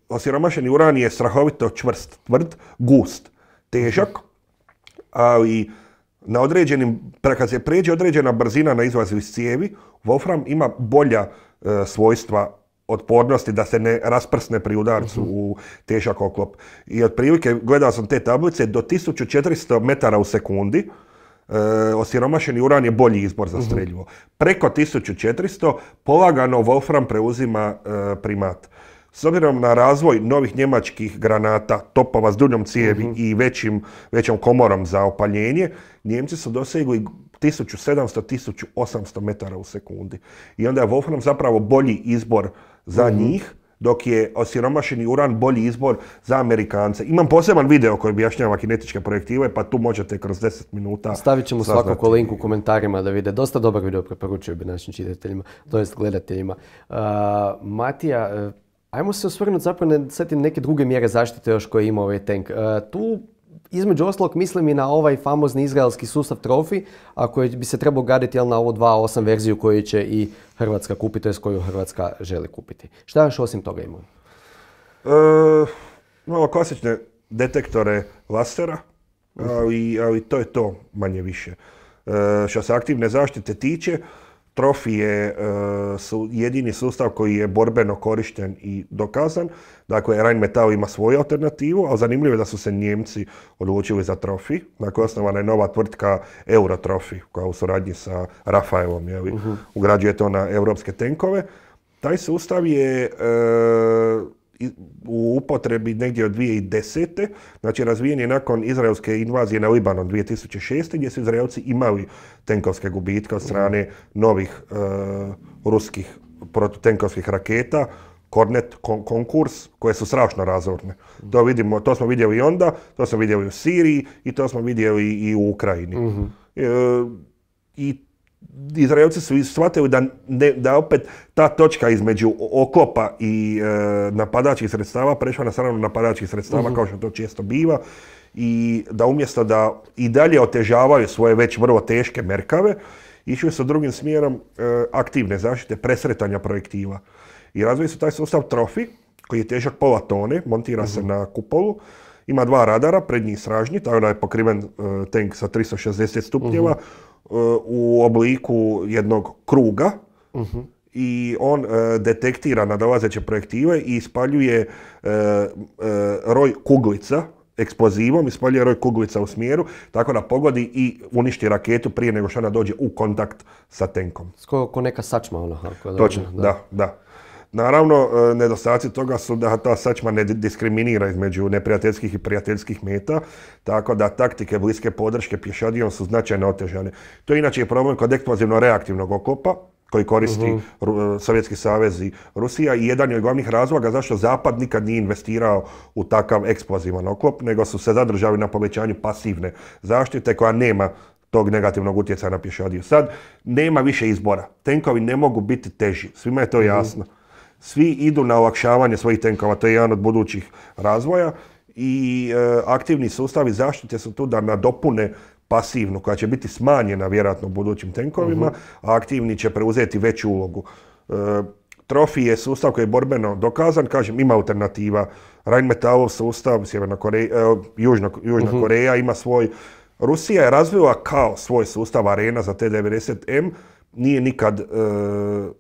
Osiromašeni uran je strahovito čvrst, tvrd, gust, težak ali na određenim, kad se pređe određena brzina na izlazu iz cijevi, Wolfram ima bolja e, svojstva otpornosti da se ne rasprsne pri udarcu mhm. u tešak oklop. I otprilike, gledao sam te tablice, do 1400 metara u sekundi e, osiromašeni uran je bolji izbor za mhm. streljivo. Preko 1400 polagano Wolfram preuzima e, primat. S obzirom na razvoj novih njemačkih granata, topova s duljom cijevi mhm. i većom komorom za opaljenje, Njemci su dosegli 1700-1800 metara u sekundi. I onda je Wolfram zapravo bolji izbor za mhm. njih, dok je osiromašeni uran bolji izbor za Amerikance. Imam poseban video koji objašnjava kinetičke projektive, pa tu možete kroz 10 minuta Stavit ćemo saznati. svakako u komentarima da vide. Dosta dobar video preporučio bi našim čitateljima, to jest gledateljima. Matija, Ajmo se osvrnuti zapravo na neke druge mjere zaštite još koje ima ovaj tank. E, tu između ostalog mislim i na ovaj famozni izraelski sustav trofi, a koji bi se trebao gaditi jel, na ovo 2.8 verziju koju će i Hrvatska kupiti, tj. koju Hrvatska želi kupiti. Šta još osim toga imamo? E, malo klasične detektore lasera, mhm. ali, ali to je to manje više. E, što se aktivne zaštite tiče, trofije e, su jedini sustav koji je borbeno korišten i dokazan. Dakle, Rheinmetall ima svoju alternativu, ali zanimljivo je da su se Njemci odlučili za trofi. Dakle, osnovana je nova tvrtka Eurotrofi, koja u suradnji sa Rafaelom je mhm. ugrađuje to na europske tenkove. Taj sustav je e, u upotrebi negdje od 2010. Znači razvijen je nakon izraelske invazije na Libanon 2006. gdje su Izraelci imali tenkovske gubitke od strane novih e, ruskih protutenkovskih raketa, Kornet konkurs koje su strašno razorne. To, smo vidjeli i onda, to smo vidjeli u Siriji i to smo vidjeli i u Ukrajini. Mhm. E, I Izraelci su shvatili da, da opet ta točka između okopa i e, napadačkih sredstava prešla na stranu napadačkih sredstava, mhm. kao što to često biva, i da umjesto da i dalje otežavaju svoje već vrlo teške merkave, išli su drugim smjerom e, aktivne zaštite, presretanja projektiva. I razvili su taj sustav trofi, koji je težak pola tone, montira se mhm. na kupolu, ima dva radara, prednji i sražnji, taj onda je pokriven e, tank sa 360 stupnjeva, mhm u obliku jednog kruga mhm. i on e, detektira nadalazeće projektive i ispaljuje e, e, roj kuglica eksplozivom, ispaljuje roj kuglica u smjeru, tako da pogodi i uništi raketu prije nego što ona dođe u kontakt sa tenkom. Skoro neka sačma ona. Točno, da. da. Naravno, e, nedostaci toga su da ta sačma ne diskriminira između neprijateljskih i prijateljskih meta, tako da taktike bliske podrške pješadijom su značajno otežane. To je inače problem kod eksplozivno-reaktivnog okopa, koji koristi mhm. e, Sovjetski savez i Rusija i jedan je od glavnih razloga zašto Zapad nikad nije investirao u takav eksplozivan okop, nego su se zadržali na povećanju pasivne zaštite koja nema tog negativnog utjecaja na pješadiju. Sad nema više izbora. Tenkovi ne mogu biti teži. Svima je to mhm. jasno svi idu na olakšavanje svojih tenkova, to je jedan od budućih razvoja i e, aktivni sustavi zaštite su tu da nadopune pasivnu koja će biti smanjena vjerojatno u budućim tenkovima, mhm. a aktivni će preuzeti veću ulogu. E, Trofi je sustav koji je borbeno dokazan, kažem, ima alternativa. Rheinmetallov sustav, Sjeverna Koreja, e, Južna, Južna mhm. Koreja ima svoj. Rusija je razvila kao svoj sustav arena za T-90M, nije nikad e,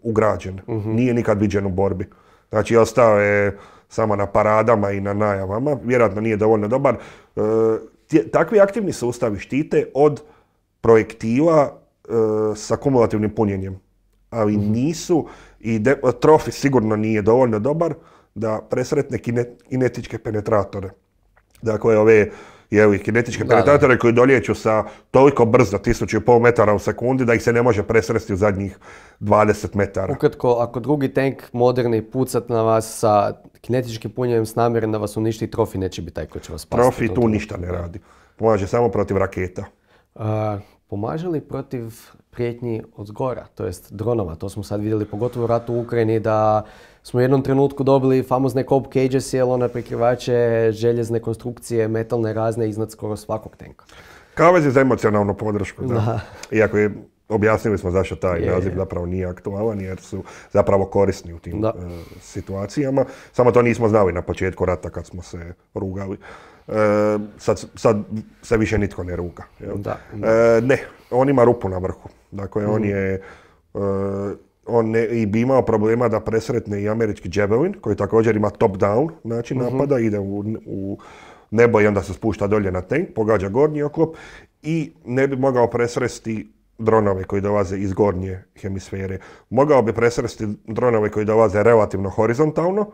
ugrađen, mhm. nije nikad viđen u borbi. Znači, ostao je samo na paradama i na najavama, vjerojatno nije dovoljno dobar. E, takvi aktivni sustavi štite od projektiva e, sa kumulativnim punjenjem, ali mhm. nisu, i de, trofi sigurno nije dovoljno dobar da presretne kinetičke penetratore. Dakle, ove i evo i koji dolijeću sa toliko brzo, tisuću i pol metara u sekundi, da ih se ne može presresti u zadnjih 20 metara. Ukratko, ako drugi tank moderni pucat na vas sa kinetičkim punjenjem s namjerom da vas uništi, trofi neće biti taj koji će vas spasti. Trofi tu ništa ne radi. Pomaže samo protiv raketa. pomaže li protiv prijetnji od zgora, to jest dronova? To smo sad vidjeli pogotovo u ratu u Ukrajini da smo u jednom trenutku dobili famozne Cop Cages, jel one prikrivače željezne konstrukcije, metalne razne iznad skoro svakog tenka. Kavez je za emocionalnu podršku, da. Iako je objasnili smo zašto taj naziv zapravo nije aktualan jer su zapravo korisni u tim e, situacijama. Samo to nismo znali na početku rata kad smo se rugali. E, sad, se više nitko ne ruga. Da, da. E, ne, on ima rupu na vrhu. Dakle, on mm. je on ne, i bi imao problema da presretne i američki Javelin, koji također ima top-down način mhm. napada, ide u, u nebo i onda se spušta dolje na tank, pogađa gornji oklop i ne bi mogao presresti dronove koji dolaze iz gornje hemisfere. Mogao bi presresti dronove koji dolaze relativno horizontalno,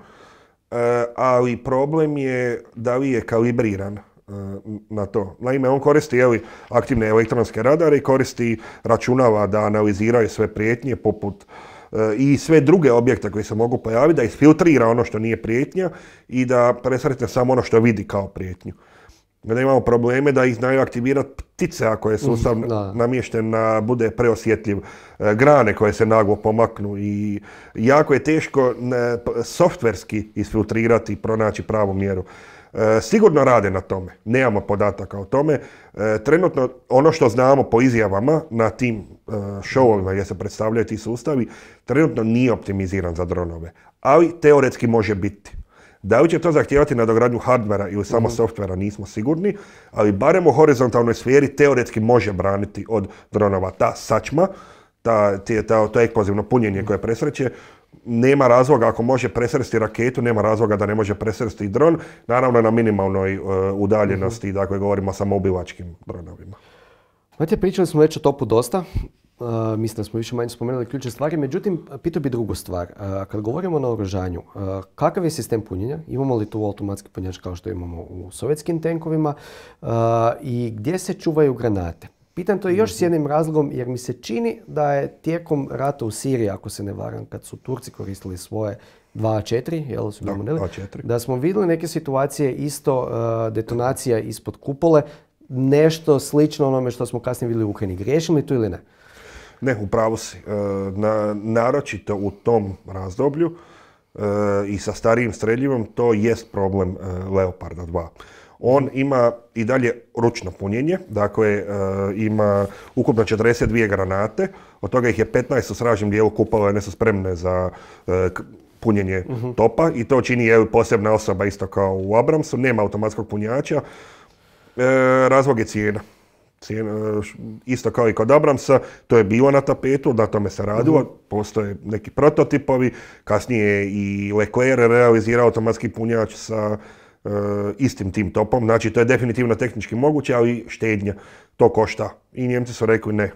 e, ali problem je da li je kalibriran na to. Naime, on koristi aktivne elektronske radare i koristi računava da analiziraju sve prijetnje poput e, i sve druge objekte koji se mogu pojaviti, da isfiltrira ono što nije prijetnja i da presretne samo ono što vidi kao prijetnju. Da imamo probleme da ih znaju aktivirati ptice ako je sustav namješten na bude preosjetljiv, e, grane koje se naglo pomaknu i jako je teško e, softverski isfiltrirati i pronaći pravu mjeru. E, sigurno rade na tome. Nemamo podataka o tome. E, trenutno ono što znamo po izjavama na tim showovima e, gdje se predstavljaju ti sustavi, trenutno nije optimiziran za dronove, ali teoretski može biti. Da li će to zahtijevati dogradnju hardvera ili samo mhm. softvera nismo sigurni, ali barem u horizontalnoj sferi teoretski može braniti od dronova ta sačma, to eksplozivno punjenje mhm. koje presreće, nema razloga, ako može presresti raketu, nema razloga da ne može presresti dron, naravno na minimalnoj e, udaljenosti, mhm. dakle govorimo samo obivačkim dronovima. Matija, pričali smo već o topu dosta, e, mislim da smo više manje spomenuli ključne stvari, međutim, pitao bi drugu stvar. E, kad govorimo o oružanju, kakav je sistem punjenja? Imamo li tu automatski punjač kao što imamo u sovjetskim tenkovima? I gdje se čuvaju granate? Pitam to još mhm. s jednim razlogom jer mi se čini da je tijekom rata u Siriji, ako se ne varam, kad su Turci koristili svoje 2 4 su da, da smo vidjeli neke situacije isto e, detonacija ispod kupole, nešto slično onome što smo kasnije vidjeli u Ukrajini. Griješim li tu ili ne? Ne, upravo si. E, naročito u tom razdoblju e, i sa starijim streljivom to jest problem Leoparda 2. On ima i dalje ručno punjenje, dakle e, ima ukupno 42 granate, od toga ih je 15 u sražnjem dijelu kupalo ne su spremne za e, punjenje mhm. topa i to čini je posebna osoba isto kao u Abramsu, nema automatskog punjača. E, razlog je cijena. cijena. Isto kao i kod Abramsa, to je bilo na tapetu, na tome se radilo, mhm. postoje neki prototipovi, kasnije je i Leclerc realizirao automatski punjač sa E, istim tim topom. Znači, to je definitivno tehnički moguće, ali štednja, to košta. I Njemci su rekli ne.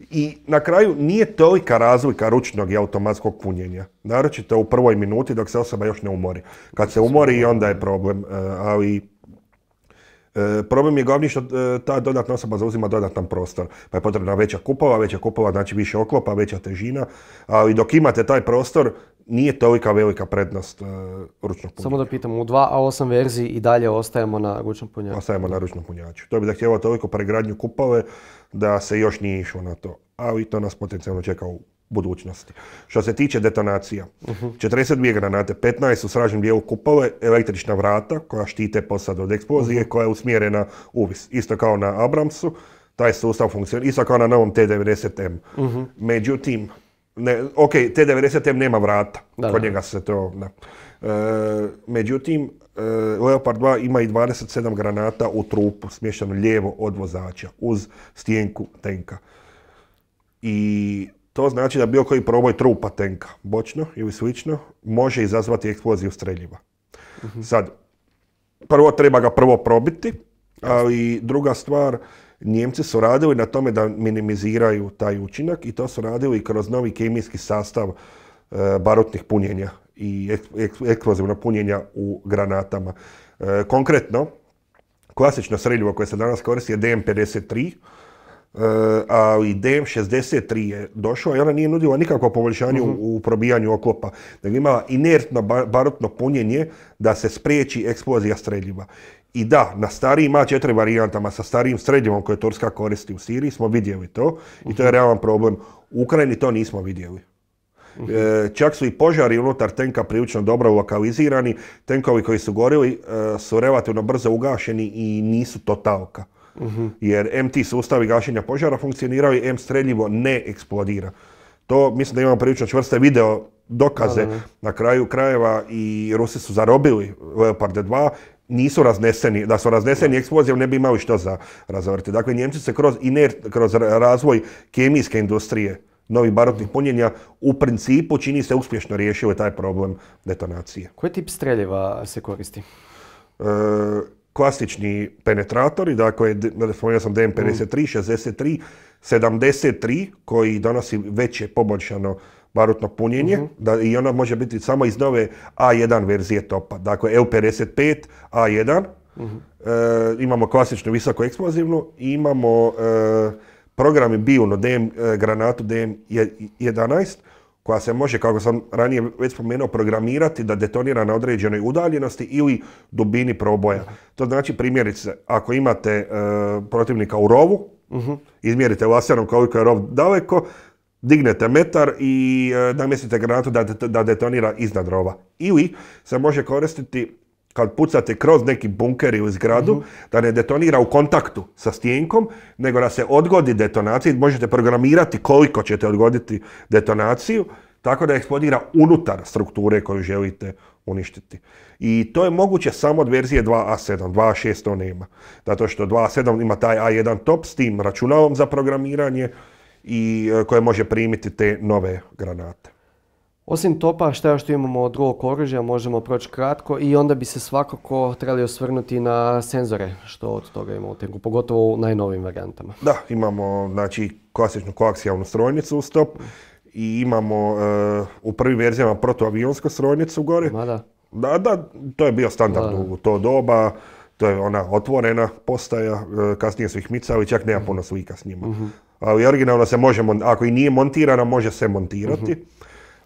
I na kraju nije tolika razlika ručnog i automatskog punjenja. Naročito u prvoj minuti dok se osoba još ne umori. Kad se umori i onda je problem, e, ali e, Problem je glavni što ta dodatna osoba zauzima dodatan prostor, pa je potrebna veća kupova, veća kupova znači više oklopa, veća težina, ali dok imate taj prostor nije tolika velika prednost uh, ručnog punjača. Samo da pitam, u 2A8 verziji i dalje ostajemo na ručnom punjaču? Ostajemo na ručnom punjaču. To bi zahtjevalo toliko pregradnju kupove da se još nije išlo na to. Ali to nas potencijalno čeka u budućnosti. Što se tiče detonacija, uh -huh. 42 granate, 15 u sražnjem dijelu kupove električna vrata koja štite posad od eksplozije, mhm. koja je usmjerena uvis. Isto kao na Abramsu, taj sustav funkcionira, isto kao na novom T-90M. Uh mhm. Međutim, ne, ok, T90 nema vrata, da, kod njega se to... Da. E, međutim, e, Leopard 2 ima i 27 granata u trupu, smješteno lijevo od vozača, uz stijenku tenka. I to znači da bilo koji proboj trupa tenka, bočno ili slično, može izazvati eksploziju streljiva. Mhm. Sad, prvo treba ga prvo probiti, ali druga stvar, Njemci su radili na tome da minimiziraju taj učinak i to su radili i kroz novi kemijski sastav e, barutnih punjenja i eksplozivna punjenja u granatama. E, konkretno, klasično sredljivo koje se danas koristi je DM53, ali DM63 je došao i ona nije nudila nikakvo poboljšanje u mhm. probijanju oklopa. nego imala inertno barutno punjenje da se spriječi eksplozija streljiva. I da, na starijim ima četiri varijantama, sa starijim srednjom koje Turska koristi u Siriji smo vidjeli to i to je mhm. realan problem. U Ukrajini to nismo vidjeli. Mhm. E, čak su i požari unutar tenka prilično dobro lokalizirani. Tenkovi koji su gorili e, su relativno brzo ugašeni i nisu totalka. Mhm. Jer MT sustavi gašenja požara funkcioniraju, M streljivo ne eksplodira. To mislim da imamo prilično čvrste video dokaze. Na kraju krajeva i Rusi su zarobili Leopard 2 nisu razneseni, da su razneseni eksplozijom ne bi imali što za razvrti. Dakle, Njemci se kroz, kroz razvoj kemijske industrije novih barotnih punjenja u principu čini se uspješno riješili taj problem detonacije. Koji tip streljiva se koristi? E, klasični penetratori, dakle, spomenuo sam DM53, 63, 73, koji donosi veće poboljšano barutno punjenje mhm. da, i ona može biti samo iz nove A1 verzije topa. Dakle, EU55 A1, mhm. e, imamo klasičnu visoko eksplozivnu i imamo programi e, program bio na e, granatu DM11 koja se može, kako sam ranije već spomenuo, programirati da detonira na određenoj udaljenosti ili dubini proboja. Mhm. To znači primjerice, ako imate protivnika u rovu, izmjerite laserom koliko je rov daleko, dignete metar i e, namjestite granatu da, da detonira iznad rova. Ili se može koristiti kad pucate kroz neki bunker ili zgradu, mhm. da ne detonira u kontaktu sa stjenkom, nego da se odgodi detonacija. Možete programirati koliko ćete odgoditi detonaciju, tako da eksplodira unutar strukture koju želite uništiti. I to je moguće samo od verzije 2A7, 2A6 to nema. Zato što 2A7 ima taj A1 top s tim računalom za programiranje, i e, koje može primiti te nove granate. Osim topa, šta još tu imamo od drugog oružja, možemo proći kratko i onda bi se svakako trebali osvrnuti na senzore, što od toga imamo u pogotovo u najnovim variantama. Da, imamo znači, klasičnu koaksijalnu strojnicu u stop i imamo e, u prvim verzijama protuavionsku strojnicu gore. da. Da, to je bio standard u to doba, to je ona otvorena postaja, e, kasnije su ih micali, čak nema puno slika s njima. Mhm ali originalno se može, ako i nije montirana, može se montirati.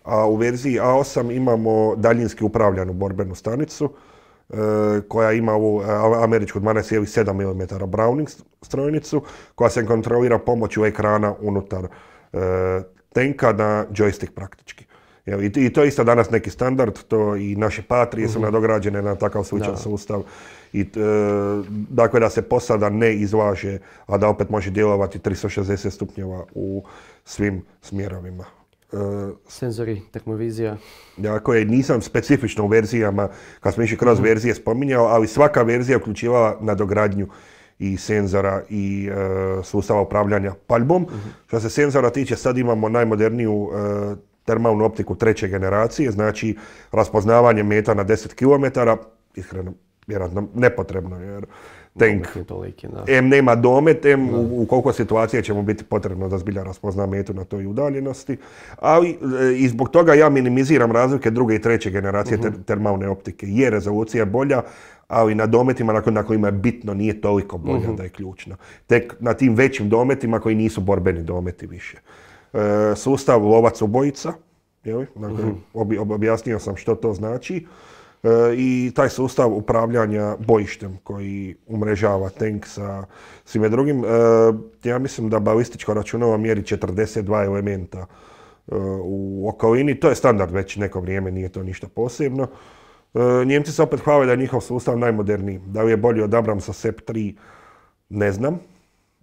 A u verziji A8 imamo daljinski upravljanu borbenu stanicu e, koja ima u e, američku 12,7 mm Browning strojnicu koja se kontrolira pomoću ekrana unutar e, tenka na joystick praktički. I to je isto danas neki standard, to i naše patrije su mhm. nadograđene na takav sličan sustav i, e, dakle da se posada ne izlaže, a da opet može djelovati 360 stupnjeva u svim smjerovima. E, Senzori, termovizija. Dakle, nisam specifično u verzijama, kad smo išli kroz mhm. verzije spominjao, ali svaka verzija uključivala nadogradnju i senzora i e, sustava upravljanja paljbom. Mhm. Što se senzora tiče, sad imamo najmoderniju termalnu optiku treće generacije, znači raspoznavanje meta na 10 km. Iskreno, vjerojatno nepotrebno, jer tank toliki, nema domet, M u, koliko situacija će mu biti potrebno da zbilja raspozna metu na toj udaljenosti. Ali e, i zbog toga ja minimiziram razlike druge i treće generacije mhm. termalne optike. Je rezolucija bolja, ali na dometima na kojima je bitno nije toliko bolja mhm. da je ključna. Tek na tim većim dometima koji nisu borbeni dometi više. E, sustav lovac ubojica, dakle, mhm. objasnio sam što to znači. E, i taj sustav upravljanja bojištem koji umrežava tank sa svime drugim. E, ja mislim da balističko računalo mjeri 42 elementa e, u okolini. To je standard već neko vrijeme, nije to ništa posebno. Njemci se opet hvale da je njihov sustav najmoderniji. Da li je bolji odabram sa SEP-3, ne znam.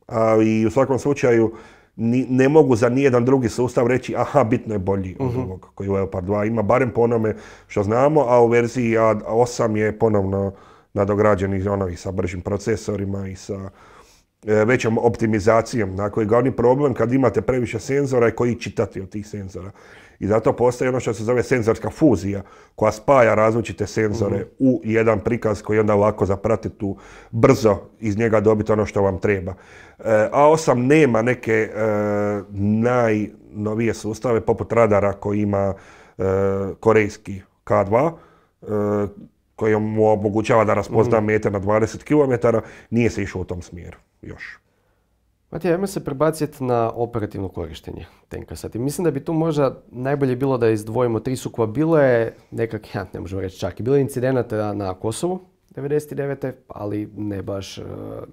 Ali u svakom slučaju ne mogu za nijedan drugi sustav reći aha, bitno je bolji od mhm. koji u Leopard 2 ima, barem po onome što znamo, a u verziji A8 je ponovno nadograđen ono, i sa bržim procesorima i sa e, većom optimizacijom. Dakle, glavni problem kad imate previše senzora je koji čitati od tih senzora. I zato postoji ono što se zove senzorska fuzija, koja spaja različite senzore mhm. u jedan prikaz koji onda lako zaprati tu brzo iz njega dobiti ono što vam treba. E, A8 nema neke e, najnovije sustave poput radara koji ima e, korejski K2, koji mu omogućava da raspozna mhm. mete na 20 km, nije se išao u tom smjeru još. Matija, ajmo se prebaciti na operativno korištenje Tenkasat. mislim da bi tu možda najbolje bilo da izdvojimo tri sukova. Bilo je nekak, ja ne možemo reći čak, bilo je incidenata na Kosovu, 99. ali ne baš, e,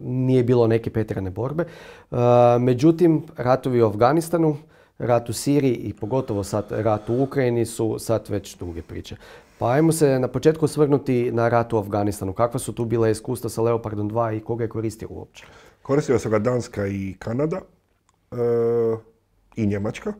nije bilo neke petrane borbe. E, međutim, ratovi u Afganistanu, rat u Siriji i pogotovo sad rat u Ukrajini su sad već duge priče. Pa ajmo se na početku svrnuti na rat u Afganistanu. Kakva su tu bila iskustva sa Leopardom 2 i koga je koristio uopće? Koristila su ga Danska i Kanada e, i Njemačka.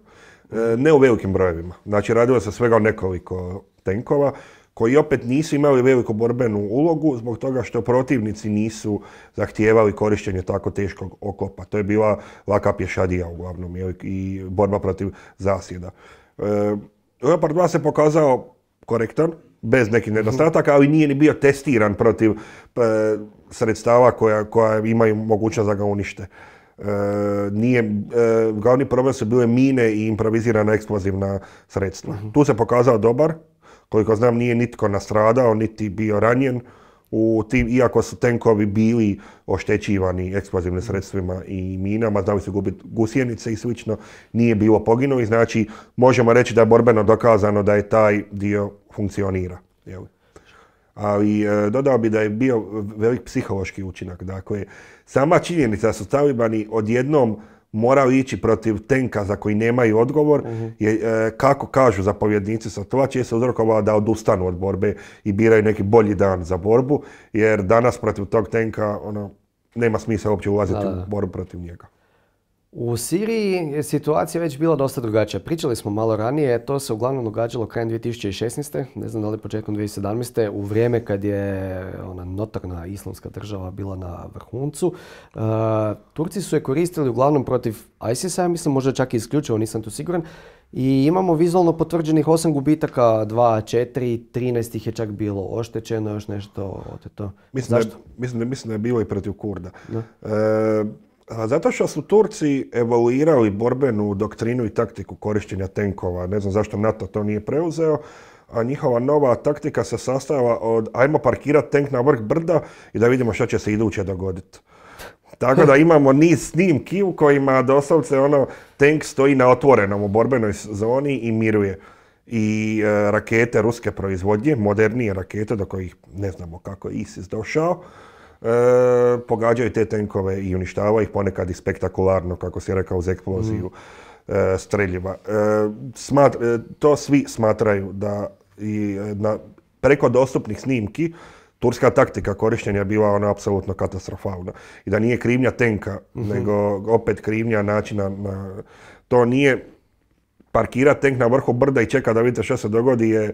E, ne u velikim brojevima. Znači radilo se svega o nekoliko tenkova koji opet nisu imali veliku borbenu ulogu zbog toga što protivnici nisu zahtijevali korištenje tako teškog oklopa. To je bila laka pješadija uglavnom i borba protiv zasjeda. E, Leopard 2 se pokazao korektan, bez nekih nedostataka, ali nije ni bio testiran protiv e, sredstava koja, koja imaju mogućnost da ga unište. E, nije, e, glavni problem su bile mine i improvizirana eksplozivna sredstva. Mhm. Tu se pokazao dobar, koliko znam nije nitko nastradao, niti bio ranjen, u tim, iako su tenkovi bili oštećivani eksplozivnim mhm. sredstvima i minama, znali su gubiti gusjenice i slično, nije bilo poginuli, znači možemo reći da je borbeno dokazano da je taj dio funkcionira ali e, dodao bi da je bio velik psihološki učinak. Dakle, sama činjenica da su talibani odjednom morali ići protiv tenka za koji nemaju odgovor, mhm. e, kako kažu zapovjednici sa je se uzrokovala da odustanu od borbe i biraju neki bolji dan za borbu, jer danas protiv tog tenka ono, nema smisla uopće ulaziti u borbu protiv njega. U Siriji je situacija već bila dosta drugačija. Pričali smo malo ranije, to se uglavnom događalo krajem 2016. Ne znam da li početkom 2017. U vrijeme kad je ona notorna islamska država bila na vrhuncu. E, Turci su je koristili uglavnom protiv ISIS-a, mislim možda čak i isključivo, nisam tu siguran. I imamo vizualno potvrđenih osam gubitaka, 2, 4, 13 ih je čak bilo oštećeno, još nešto oteto. Mislim Zašto? Da, mislim, da, je bilo i protiv Kurda. E, zato što su Turci evoluirali borbenu doktrinu i taktiku korištenja tenkova. Ne znam zašto NATO to nije preuzeo. A njihova nova taktika se sastava od ajmo parkirati tank na vrh brda i da vidimo što će se iduće dogoditi. Tako da (laughs) imamo niz snimki u kojima doslovce ono, tank stoji na otvorenom u borbenoj zoni i miruje. I e, rakete ruske proizvodnje, modernije rakete do kojih ne znamo kako je ISIS došao, E, pogađaju te tenkove i uništavaju ih ponekad i spektakularno, kako si rekao, uz eksploziju mm. e, streljiva. E, to svi smatraju da i na, preko dostupnih snimki turska taktika korištenja bila ona apsolutno katastrofalna. I da nije krivnja tenka, mhm. nego opet krivnja načina To nije parkirati tenk na vrhu brda i čeka da vidite što se dogodi je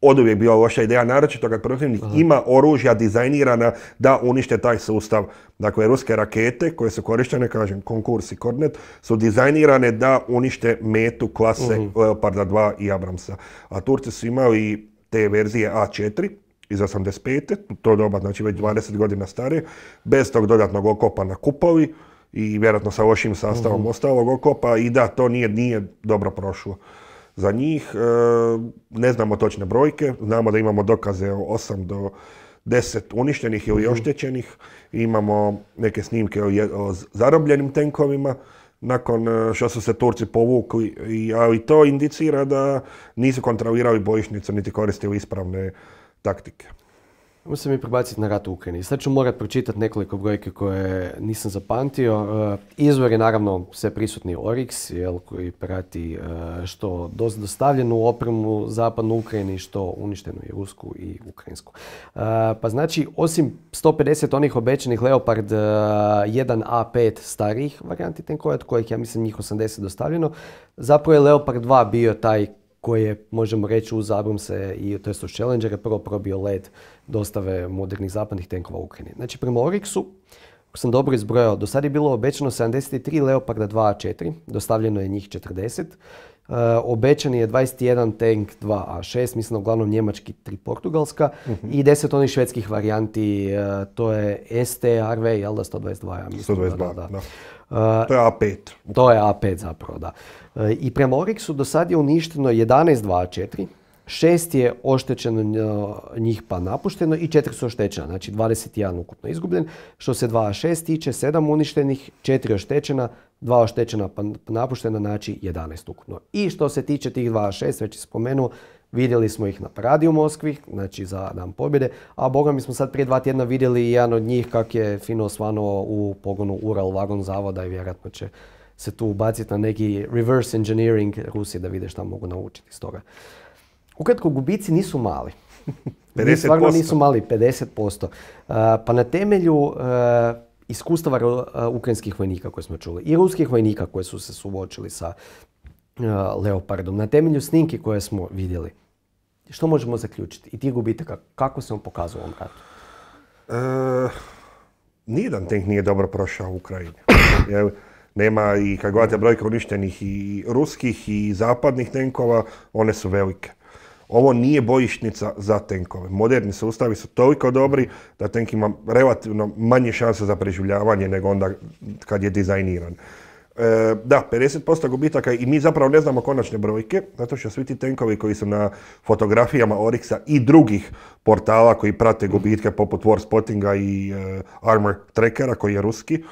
od uvijek bila loša ideja, naročito kad protivnik ima oružja dizajnirana da unište taj sustav. Dakle, ruske rakete koje su korištene, kažem, konkurs i kornet, su dizajnirane da unište metu klase uh mhm. eh, Leoparda 2 i Abramsa. A Turci su imali te verzije A4 iz 85. To doba, znači već 20 godina stare, bez tog dodatnog okopa na kupovi i vjerojatno sa lošim sastavom uh mhm. -huh. ostalog okopa i da, to nije, nije dobro prošlo za njih. E, ne znamo točne brojke, znamo da imamo dokaze o 8 do 10 uništenih ili mhm. oštećenih. Imamo neke snimke o zarobljenim tenkovima nakon e, što su se Turci povukli, ali to indicira da nisu kontrolirali bojišnicu niti koristili ispravne taktike se mi prebaciti na rat u Ukrajini. Sad ću morat pročitati nekoliko brojke koje nisam zapamtio. E, izvor je naravno sve prisutni Orix, koji prati e, što dostavljenu opremu zapadnu Ukrajini, što uništenu i rusku i ukrajinsku. E, pa znači, osim 150 onih obećanih Leopard 1A5 starih varijanti tenkova, kojih ja mislim njih 80 dostavljeno, zapravo je Leopard 2 bio taj koje je, možemo reći, uz se i to uz Challengera prvo probio led dostave modernih zapadnih tenkova u Ukrajini. Znači, prema Oryxu, ako sam dobro izbrojao, do sada je bilo obećano 73 Leoparda 2A4, dostavljeno je njih 40. Uh, e, je 21 tank 2A6, mislim uglavnom njemački 3 portugalska mhm. i 10 onih švedskih varijanti, e, to je STRV, jel da 122, ja mislim 122, da. da. To je A5. To je A5 zapravo, da. I prema Oriksu do sad je uništeno 11 2-4, šest je oštećeno e, njih pa napušteno i četiri su oštećena, znači 21 ukupno izgubljen. Što se 2-6 tiče, sedam uništenih, 4 oštećena, 2 oštećena pa napuštena, znači 11 ukupno. I što se tiče tih 2-6, već je spomenuo, vidjeli smo ih na paradi u Moskvi, znači za dan pobjede, a boga mi smo sad prije dva tjedna vidjeli jedan od njih kak je fino osvanuo u pogonu Ural, vagon zavoda i vjerojatno će se tu ubaciti na neki reverse engineering Rusi da vide šta mogu naučiti iz toga. Ukratko, gubici nisu mali. 50%? (laughs) Stvarno nisu mali, 50%. Uh, pa na temelju uh, iskustava uh, ukrajinskih vojnika koje smo čuli i ruskih vojnika koji su se suočili sa Leopardom, na temelju snimke koje smo vidjeli, što možemo zaključiti? I ti gubitaka, kako se on pokazao u ovom ratu? nijedan tank nije dobro prošao u Ukrajini. (coughs) Nema i kad gledate brojke uništenih i ruskih i zapadnih tenkova, one su velike. Ovo nije bojišnica za tenkove. Moderni sustavi su toliko dobri da tenk ima relativno manje šanse za preživljavanje nego onda kad je dizajniran. E, da, 50% gubitaka i mi zapravo ne znamo konačne brojke, zato što svi ti tenkovi koji su na fotografijama Oryxa i drugih portala koji prate gubitke poput Warspottinga i e, Armor Trackera koji je ruski,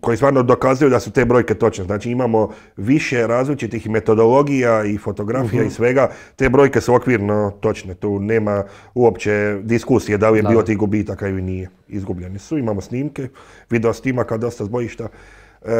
koji stvarno dokazuju da su te brojke točne. Znači imamo više različitih metodologija i fotografija i mhm. svega. Te brojke su okvirno točne. Tu nema uopće diskusije da li je bio tih gubitaka ili nije. Izgubljeni su. Imamo snimke, video snimaka, dosta zbojišta. E,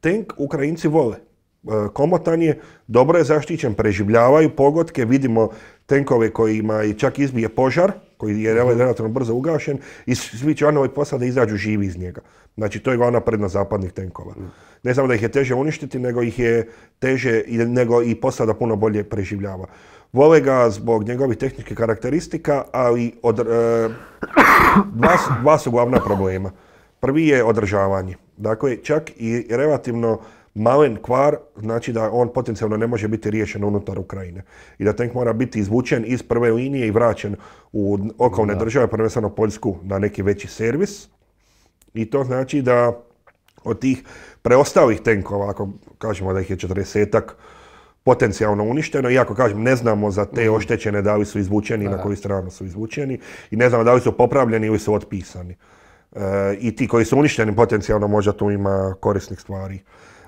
tank Ukrajinci vole. E, komotan je, dobro je zaštićen, preživljavaju pogodke. Vidimo tenkove kojima i čak izbije požar koji je relativno brzo ugašen i svi članovi posada izađu živi iz njega. Znači to je glavna prednost zapadnih tenkova. Ne samo da ih je teže uništiti, nego ih je teže, nego i posada puno bolje preživljava. Vole ga zbog njegovih tehničkih karakteristika, ali od, e, dva, dva su glavna problema. Prvi je održavanje. Dakle, čak i relativno malen kvar znači da on potencijalno ne može biti riješen unutar Ukrajine. I da tank mora biti izvučen iz prve linije i vraćen u okolne države, prvenstveno Poljsku, na neki veći servis. I to znači da od tih preostalih tenkova, ako kažemo da ih je 40 potencijalno uništeno, iako kažem ne znamo za te mhm. oštećene da li su izvučeni, na koju stranu su izvučeni i ne znamo da li su popravljeni ili su otpisani. E, I ti koji su uništeni potencijalno možda tu ima korisnih stvari.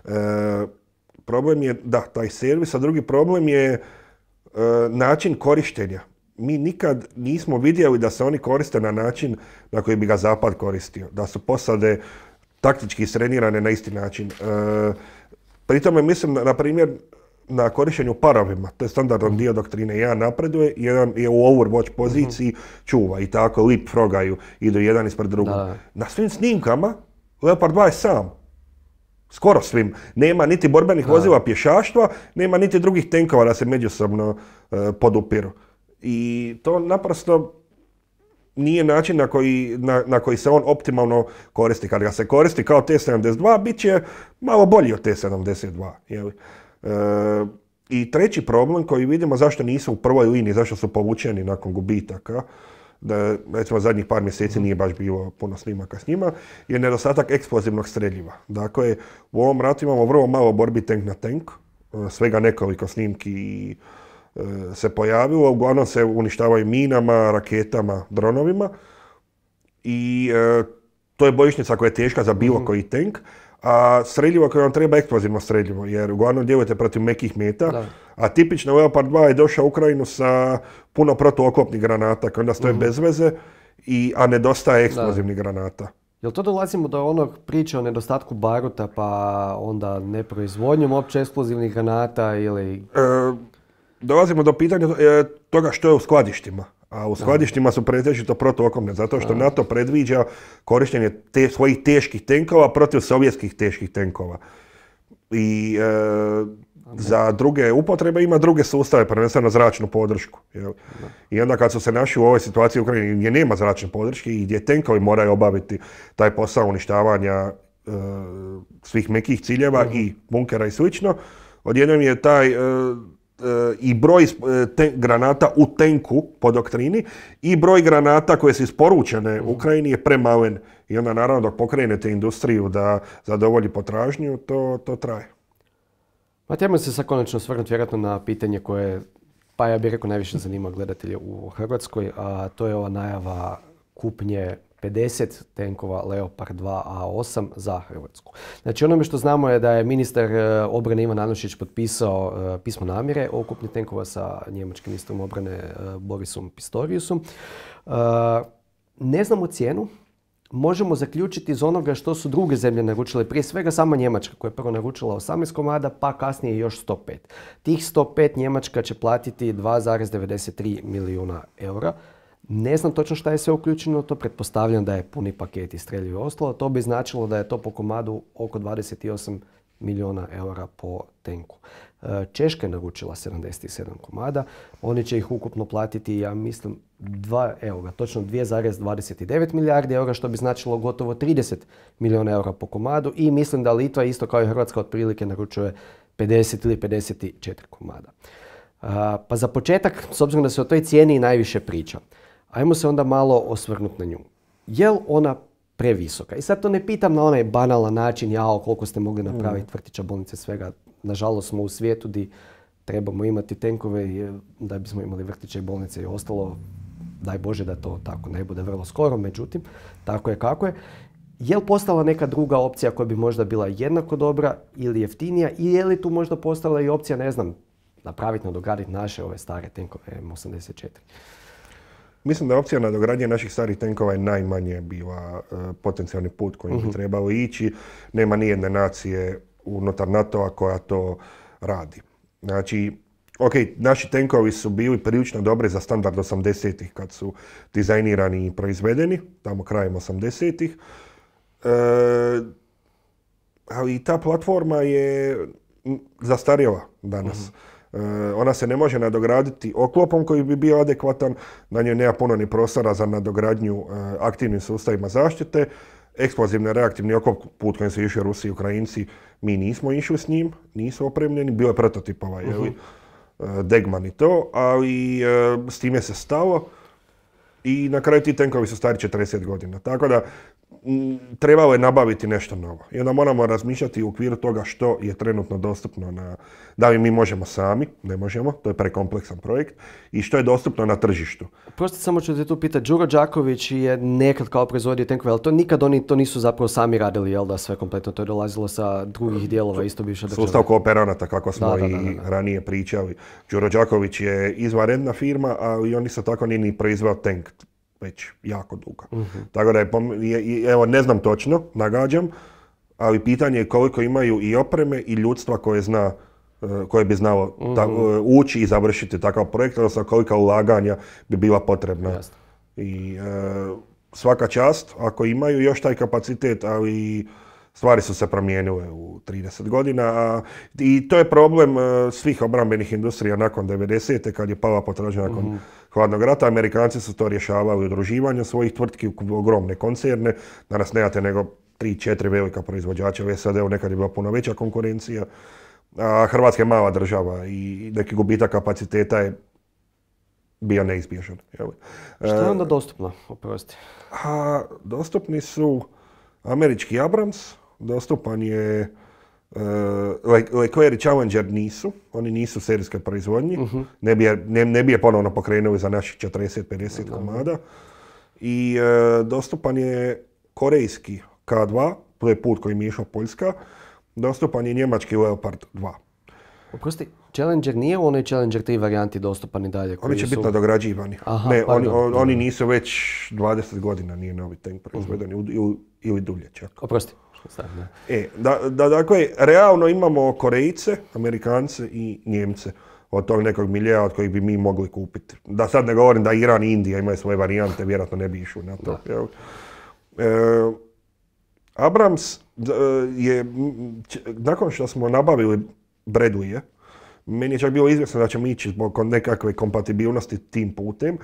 E, problem je, da, taj servis, a drugi problem je e, način korištenja. Mi nikad nismo vidjeli da se oni koriste na način na koji bi ga zapad koristio. Da su posade taktički srenirane na isti način. E, pri tome mislim, na primjer, na korištenju parovima, to je standardan dio doktrine, jedan napreduje, jedan je u overwatch poziciji, mhm. čuva i tako lip frogaju, idu jedan ispred drugog. Na svim snimkama Leopard 2 je sam. Skoro svim. Nema niti borbenih vozila pješaštva, nema niti drugih tenkova da se međusobno e, podupiru. I to naprosto nije način na koji, se on optimalno koristi. Kad ga se koristi kao T-72, bit će malo bolji od T-72. E, I treći problem koji vidimo zašto nisu u prvoj liniji, zašto su povučeni nakon gubitaka, da recimo zadnjih par mjeseci nije baš bilo puno snimaka s njima, je nedostatak eksplozivnog streljiva. Dakle, u ovom ratu imamo vrlo malo borbi tank na tank, e, svega nekoliko snimki e, se pojavilo, uglavnom se uništavaju minama, raketama, dronovima i e, to je bojišnica koja je teška za bilo mhm. koji tank, a streljivo koje vam treba eksplozivno streljivo, jer uglavnom djelujete protiv mekih meta, a tipično Leopard 2 je došao u Ukrajinu sa puno protuoklopnih granata, koje onda stoje mhm. bez veze, i, a nedostaje eksplozivnih granata. Jel to dolazimo do onog priče o nedostatku baruta, pa onda neproizvodnjom opće eksplozivnih granata ili... E, dolazimo do pitanja e, toga što je u skladištima a u skladištima su pretežito protuokomne, zato što NATO predviđa korištenje te, svojih teških tenkova protiv sovjetskih teških tenkova. I e, za druge upotrebe ima druge sustave, prvenstveno zračnu podršku. I onda kad su se našli u ovoj situaciji u Ukrajini gdje nema zračne podrške i gdje tenkovi moraju obaviti taj posao uništavanja e, svih mekih ciljeva mhm. i bunkera i slično, odjednom je taj e, i broj e, granata u tenku po doktrini i broj granata koje su isporučene mhm. Ukrajini je premalen. I onda naravno dok pokrenete industriju da zadovolji potražnju, to, traje. Pa trebamo se sad konačno svrnuti vjerojatno na pitanje koje, pa ja bih rekao, najviše zanima gledatelje u Hrvatskoj, a to je ova najava kupnje 50 tenkova Leopard 2A8 za Hrvatsku. Znači onome što znamo je da je ministar e, obrane Ivan Anošić potpisao e, pismo namjere o ukupnih tenkova sa njemačkim ministrom obrane e, Borisom Pistoriusom. Ne znamo cijenu, možemo zaključiti iz onoga što su druge zemlje naručile, prije svega sama Njemačka koja je prvo naručila 18 komada, pa kasnije još 105. Tih 105 Njemačka će platiti 2,93 milijuna eura. Ne znam točno šta je sve uključeno, to pretpostavljam da je puni paket i streljivi ostalo. To bi značilo da je to po komadu oko 28 milijuna eura po tenku. E, Češka je naručila 77 komada, oni će ih ukupno platiti, ja mislim, dva, evo ga, točno 2,29 milijardi eura, što bi značilo gotovo 30 milijuna eura po komadu i mislim da Litva, isto kao i Hrvatska, otprilike naručuje 50 ili 54 komada. E, pa za početak, s obzirom da se o toj cijeni najviše priča, Ajmo se onda malo osvrnuti na nju. Jel ona previsoka? I sad to ne pitam na onaj banalan način, jao koliko ste mogli napraviti mm. vrtića, bolnice, svega. Nažalost smo u svijetu di trebamo imati tenkove eh, da bismo imali vrtiće i bolnice i ostalo. Daj Bože da to tako ne bude vrlo skoro, međutim, tako je kako je. Je postala neka druga opcija koja bi možda bila jednako dobra ili jeftinija i je li tu možda postala i opcija, ne znam, napraviti, nadograditi naše ove stare tenkove M84? Mislim da opcija nadogradnje naših starih tenkova je najmanje bila e, potencijalni put kojim bi mhm. trebalo ići. Nema nijedne nacije unutar NATO-a koja to radi. Znači, ok, naši tenkovi su bili prilično dobri za standard 80-ih kad su dizajnirani i proizvedeni, tamo krajem 80-ih. E, ali ta platforma je zastarjela danas. Mhm. E, ona se ne može nadograditi oklopom koji bi bio adekvatan, na njoj nema puno ni prostora za nadogradnju e, aktivnim sustavima zaštite. Eksplozivni reaktivni oklop, put kojim su išli Rusi i Ukrajinci, mi nismo išli s njim, nisu opremljeni, bio je prototipova, je mhm. e, Degman i to, ali s time se stalo i na kraju ti tenkovi su stari 40 godina. Tako da Mm, trebao je nabaviti nešto novo. I onda moramo razmišljati u okviru toga što je trenutno dostupno na, da li mi možemo sami, ne možemo, to je prekompleksan projekt, i što je dostupno na tržištu. Prosto samo ću te tu pitati, Đuro Đaković je nekad kao proizvodio tenkove, ali to nikad oni to nisu zapravo sami radili, jel da sve kompletno, to je dolazilo sa drugih dijelova isto bivše države. Sustav kooperanata, kako smo i ranije pričali. Đuro Đaković je izvanredna firma, ali oni su tako nije ni proizveo tank već jako dugo. Uh-huh. Mhm. Tako da evo ne znam točno, nagađam, ali pitanje je koliko imaju i opreme i ljudstva koje zna e, koje bi znalo mhm. e, ući i završiti takav projekt, odnosno kolika ulaganja bi bila potrebna. I e, svaka čast ako imaju još taj kapacitet, ali stvari su se promijenile u 30 godina. I to je problem svih obrambenih industrija nakon 90. kad je pala potražnja nakon mhm hladnog rata. Amerikanci su to rješavali udruživanju svojih tvrtki u ogromne koncerne. Danas nemate nego tri, četiri velika proizvođača u SAD-u, nekad je bila puno veća konkurencija. A Hrvatska je mala država i neki gubitak kapaciteta je bio neizbježan. Što je e, onda dostupno, oprosti? dostupni su američki Abrams, dostupan je Eh, Leclerc i Challenger nisu, oni nisu u serijskoj proizvodnji, mhm. ne, bi je, ne, bi ponovno pokrenuli za naših 40-50 komada. I eh, dostupan je korejski K2, to je put mi je išao Poljska, dostupan je njemački Leopard 2. Oprosti, Challenger nije u onoj Challenger 3 varijanti dostupan i dalje? Oni će su... biti nadograđivani. Aha, ne, oni, on, oni nisu već 20 godina, nije novi tank proizvedeni mhm. uh-huh. ili, ili dulje čak. Oprosti, E, da, da, dakle, realno imamo Korejce, Amerikance i Njemce od tog nekog miljea od kojih bi mi mogli kupiti. Da sad ne govorim da Iran i Indija imaju svoje varijante, vjerojatno ne bi išli na to. E, Abrams je, nakon što smo nabavili Breduje, meni je čak bilo izvjesno da ćemo ići zbog nekakve kompatibilnosti tim putem,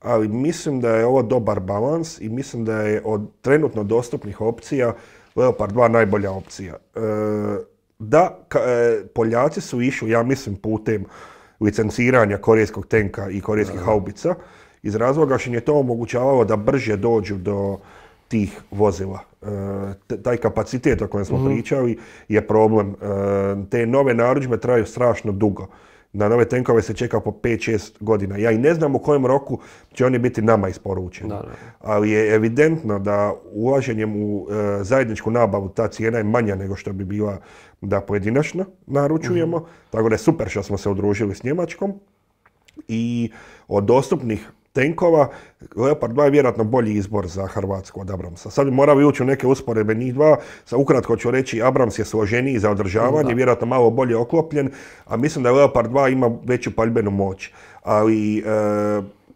ali mislim da je ovo dobar balans i mislim da je od trenutno dostupnih opcija Leopard 2 najbolja opcija. E, da, e, Poljaci su išli, ja mislim, putem licenciranja korejskog tenka i korejskih haubica, iz razloga što je to omogućavalo da brže dođu do tih vozila. E, taj kapacitet o kojem smo mhm. pričali je problem. Te nove narudžbe traju strašno dugo na nove tenkove se čeka po 5-6 godina. Ja i ne znam u kojem roku će oni biti nama isporučeni. Ali je evidentno da ulaženjem u e, zajedničku nabavu ta cijena je manja nego što bi bila da pojedinačno naručujemo. Mhm. Tako da je super što smo se udružili s Njemačkom. I od dostupnih tenkova, Leopard 2 je vjerojatno bolji izbor za Hrvatsku od Abramsa. Sad bi ući u neke usporebe njih dva. Sa ukratko ću reći, Abrams je složeniji za održavanje, vjerojatno malo bolje oklopljen, a mislim da Leopard 2 ima veću paljbenu moć. Ali e,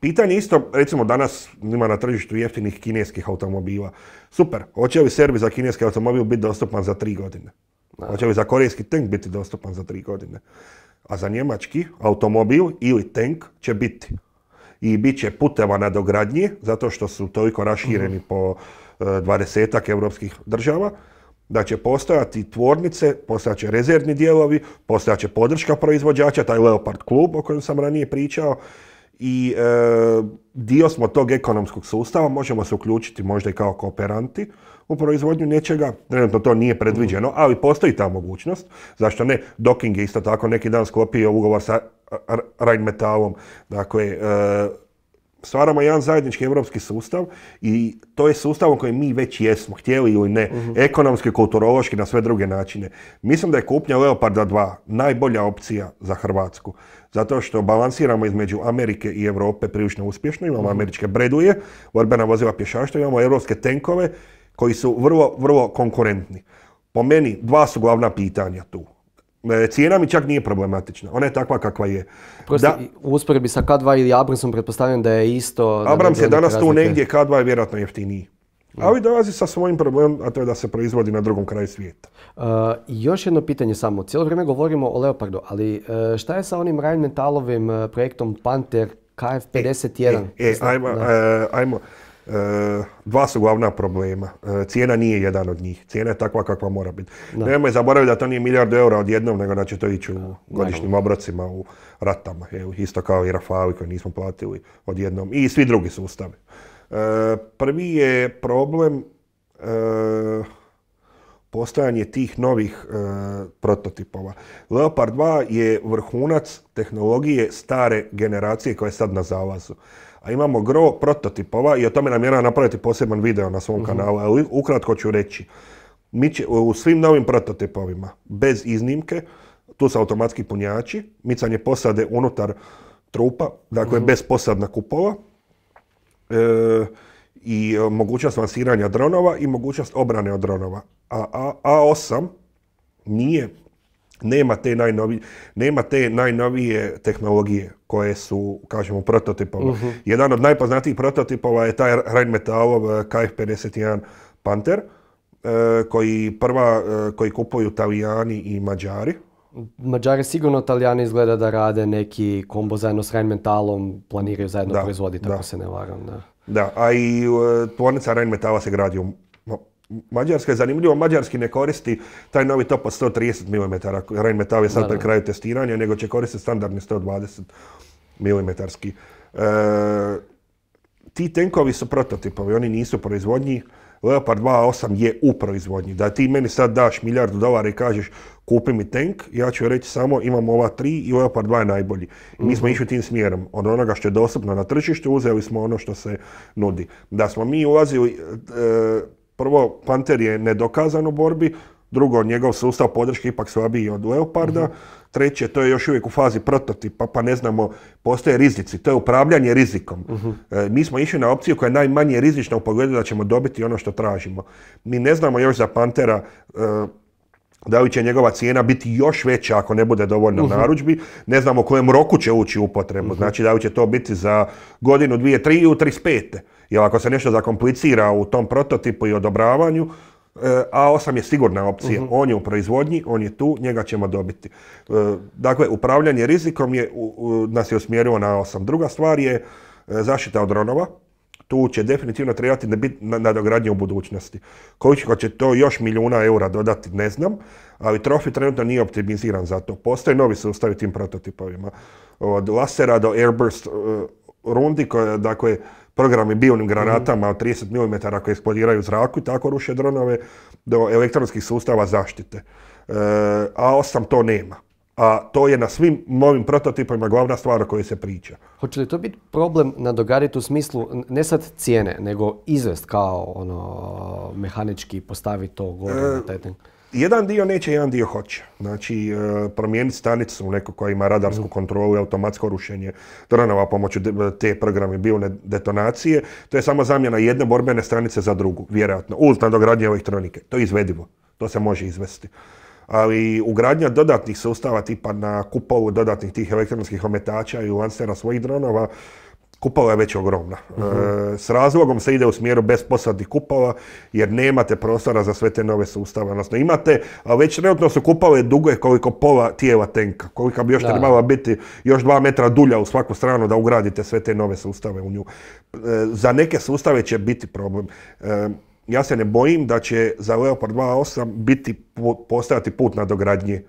pitanje isto, recimo danas ima na tržištu jeftinih kineskih automobila. Super, hoće li servis za kineski automobil biti dostupan za tri godine? Hoće li za korejski tank biti dostupan za tri godine? A za njemački automobil ili tank će biti i bit će puteva na dogradnji, zato što su toliko rašireni mhm. po e, dvadesetak europskih država, da će postojati tvornice, će rezervni dijelovi, će podrška proizvođača, taj Leopard klub o kojem sam ranije pričao, i e, dio smo tog ekonomskog sustava, možemo se uključiti možda i kao kooperanti, u proizvodnju nečega. Trenutno to nije predviđeno, mhm. ali postoji ta mogućnost. Zašto ne? Docking je isto tako neki dan sklopio ugovor sa Rheinmetallom. Dakle, e, stvaramo jedan zajednički europski sustav i to je sustav u kojem mi već jesmo, htjeli ili ne, mhm. ekonomski, kulturološki, na sve druge načine. Mislim da je kupnja Leoparda 2 najbolja opcija za Hrvatsku, zato što balansiramo između Amerike i Europe prilično uspješno, imamo mhm. američke breduje, borbena vozila pješaštva, imamo europske tenkove koji su vrlo, vrlo konkurentni. Po meni, dva su glavna pitanja tu. E, cijena mi čak nije problematična, ona je takva kakva je. Prosti, u usporedbi sa K2 ili Abramsom pretpostavljam da je isto... Abrams je danas tu negdje, K2 je vjerojatno jeftiniji. Ali dolazi sa svojim problemom, a to je da se proizvodi na drugom kraju svijeta. E, još jedno pitanje samo. Cijelo vrijeme govorimo o Leopardu, ali e, šta je sa onim Ryan Metalovim projektom Panther KF51? E, ajmo. E, dva su glavna problema. E, cijena nije jedan od njih. Cijena je takva kakva mora biti. Nemoj zaboraviti da to nije milijardu eura odjednom, nego da će to ići u godišnjim obrocima, u ratama. isto kao i Rafali koje nismo platili odjednom. I svi drugi sustavi. E, prvi je problem postojanje tih novih prototipova. Leopard 2 je vrhunac tehnologije stare generacije koja je sad na zalazu a imamo gro prototipova i o tome je napraviti poseban video na svom mhm. kanalu. Ali ukratko ću reći, mi će, u svim novim prototipovima, bez iznimke, tu su automatski punjači, micanje posade unutar trupa, dakle mhm. bez posadna kupova, e, i e, mogućnost lansiranja dronova i mogućnost obrane od dronova. A A8 nije nema te, najnovije, nema te najnovije tehnologije koje su, kažemo, prototipova. Mhm. Jedan od najpoznatijih prototipova je taj Rheinmetallov eh, KF-51 Panther, eh, koji prva, eh, koji kupuju Talijani i Mađari. Mađari sigurno, Talijani izgleda da rade neki kombo zajedno s Rheinmetallom, planiraju zajedno proizvoditi, ako se ne varam. Da, a i tvornica Rheinmetalla se gradi u Mađarska je zanimljivo, Mađarski ne koristi taj novi top od 130 mm, Rheinmetall je sad pri kraju testiranja, nego će koristiti standardni 120 mm. E, ti tenkovi su prototipovi, oni nisu proizvodnji. Leopard 2.8 je u proizvodnji. Da ti meni sad daš milijardu dolara i kažeš kupi mi tank, ja ću reći samo imam ova tri i Leopard 2 je najbolji. mi smo mhm. išli tim smjerom. Od onoga što je dostupno na tržištu uzeli smo ono što se nudi. Da smo mi ulazili... E, prvo, Panter je nedokazan u borbi, drugo, njegov sustav podrške ipak slabiji od Leoparda, mhm. treće, to je još uvijek u fazi prototipa, pa ne znamo, postoje rizici, to je upravljanje rizikom. Mhm. E, mi smo išli na opciju koja je najmanje rizična u pogledu da ćemo dobiti ono što tražimo. Mi ne znamo još za Pantera, e, da li će njegova cijena biti još veća ako ne bude dovoljno uh-huh. narudžbi. Ne znamo u kojem roku će ući u upotrebu. Mhm. Znači da li će to biti za godinu, dvije, tri ili u 35. Jer ako se nešto zakomplicira u tom prototipu i odobravanju, e, A8 je sigurna opcija. Mhm. On je u proizvodnji, on je tu, njega ćemo dobiti. E, dakle, upravljanje rizikom je, nas je usmjerio na A8. Druga stvar je e, zaštita od dronova tu će definitivno trebati biti nadogradnje u budućnosti. Koliko će to još milijuna eura dodati, ne znam, ali Trofi trenutno nije optimiziran za to. Postoje novi sustavi tim prototipovima. Od lasera do airburst uh, rundi, koje, dakle, programi bionim granatama od 30 mm koje eksplodiraju u zraku i tako ruše dronove, do elektronskih sustava zaštite. Uh, A8 to nema a to je na svim novim prototipima glavna stvar o kojoj se priča. Hoće li to biti problem na u smislu ne sad cijene, nego izvest kao ono mehanički postaviti to gore e, na taj Jedan dio neće, jedan dio hoće. Znači, e, promijeniti stanicu neko koja ima radarsku mhm. kontrolu i automatsko rušenje dronova pomoću te programe bilne detonacije. To je samo zamjena jedne borbene stanice za drugu, vjerojatno, uz nadogradnje elektronike. To je izvedivo. To se može izvesti ali ugradnja dodatnih sustava tipa na kupovu dodatnih tih elektronskih ometača i lancera svojih dronova, kupova je već ogromna. E, mhm. s razlogom se ide u smjeru bez posadnih kupova jer nemate prostora za sve te nove sustave. Odnosno imate, a već trenutno su kupove duge koliko pola tijela tenka. Kolika bi još trebala biti još dva metra dulja u svaku stranu da ugradite sve te nove sustave u nju. E, za neke sustave će biti problem. E, ja se ne bojim da će za Leopard 2.8 biti, postojati put na dogradnje.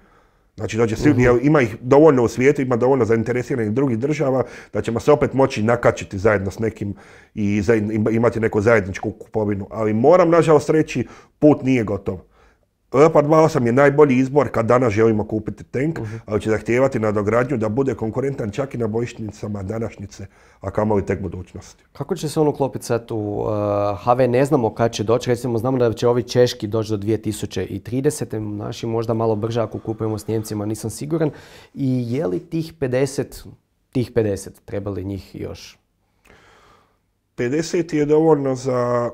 Znači da će mhm. ima ih dovoljno u svijetu, ima dovoljno zainteresiranih drugih država, da ćemo se opet moći nakačiti zajedno s nekim i imati neku zajedničku kupovinu. Ali moram nažalost reći, put nije gotov. Leopard 2.8 je najbolji izbor kad danas želimo kupiti tank, ali će zahtijevati dogradnju da bude konkurentan čak i na bojišnicama današnjice, a kamoli tek budućnosti. Kako će se on uklopiti sad u HV? Uh, ne znamo kad će doći, recimo znamo da će ovi češki doći do 2030. Naši možda malo brže ako kupujemo s Njemcima, nisam siguran. I je li tih 50, tih 50, treba li njih još? 50 je dovoljno za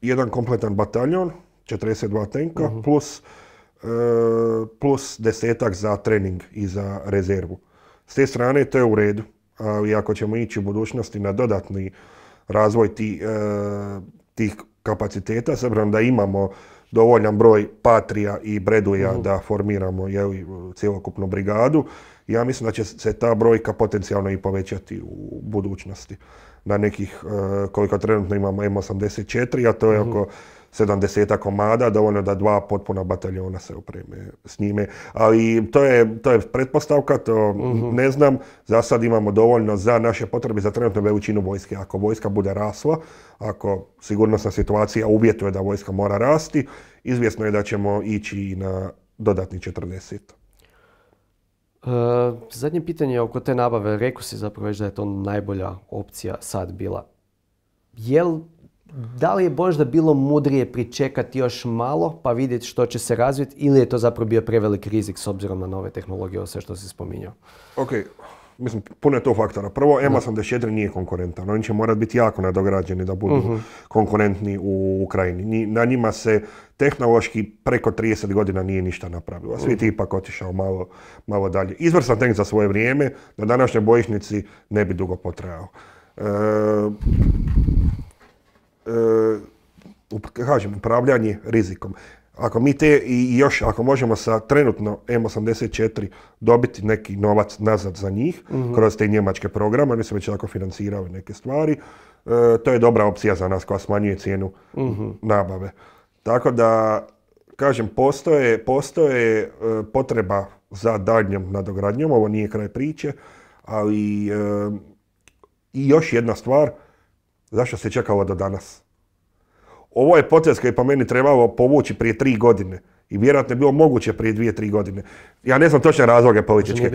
jedan kompletan bataljon, 42 tenka mhm. plus, e, plus desetak za trening i za rezervu. S te strane to je u redu. ali ako ćemo ići u budućnosti na dodatni razvoj e, tih kapaciteta, s obzirom da imamo dovoljan broj Patrija i Breduja mhm. da formiramo jel, cijelokupnu brigadu. Ja mislim da će se ta brojka potencijalno i povećati u budućnosti. Na nekih, e, koliko trenutno imamo M84, a to je mhm. oko 70 komada, dovoljno da dva potpuna bataljona se opreme s njime. Ali to je, to je pretpostavka, to mhm. ne znam. Za sad imamo dovoljno za naše potrebe za trenutnu veličinu vojske. Ako vojska bude rasla, ako sigurnosna situacija uvjetuje da vojska mora rasti, izvjesno je da ćemo ići na dodatni 40. E, zadnje pitanje oko te nabave. Rekao si zapravo već da je to najbolja opcija sad bila. Jel da li je možda bilo mudrije pričekati još malo pa vidjeti što će se razviti ili je to zapravo bio prevelik rizik s obzirom na nove tehnologije, sve što si spominjao? Ok, mislim, puno je to faktora. Prvo, EMA 84 nije konkurentan. Oni će morati biti jako nadograđeni da budu mhm. konkurentni u Ukrajini. Na njima se tehnološki preko 30 godina nije ništa napravilo. Svi ti mhm. ipak otišao malo, dalje. Izvrstan tank za svoje vrijeme, na današnjoj bojišnici ne bi dugo potrajao. E, E, kažem, upravljanje rizikom. Ako mi te i još, ako možemo sa trenutno M84 dobiti neki novac nazad za njih, mhm. kroz te njemačke programe, oni su već tako financirali neke stvari, e, to je dobra opcija za nas koja smanjuje cijenu mhm. nabave. Tako da, kažem, postoje, postoje e, potreba za daljnjom nadogradnjom, ovo nije kraj priče, ali i još jedna stvar, Zašto se čekalo do danas? Ovo je potez koji je po meni trebalo povući prije tri godine. I vjerojatno je bilo moguće prije dvije, tri godine. Ja ne znam točne razloge političke.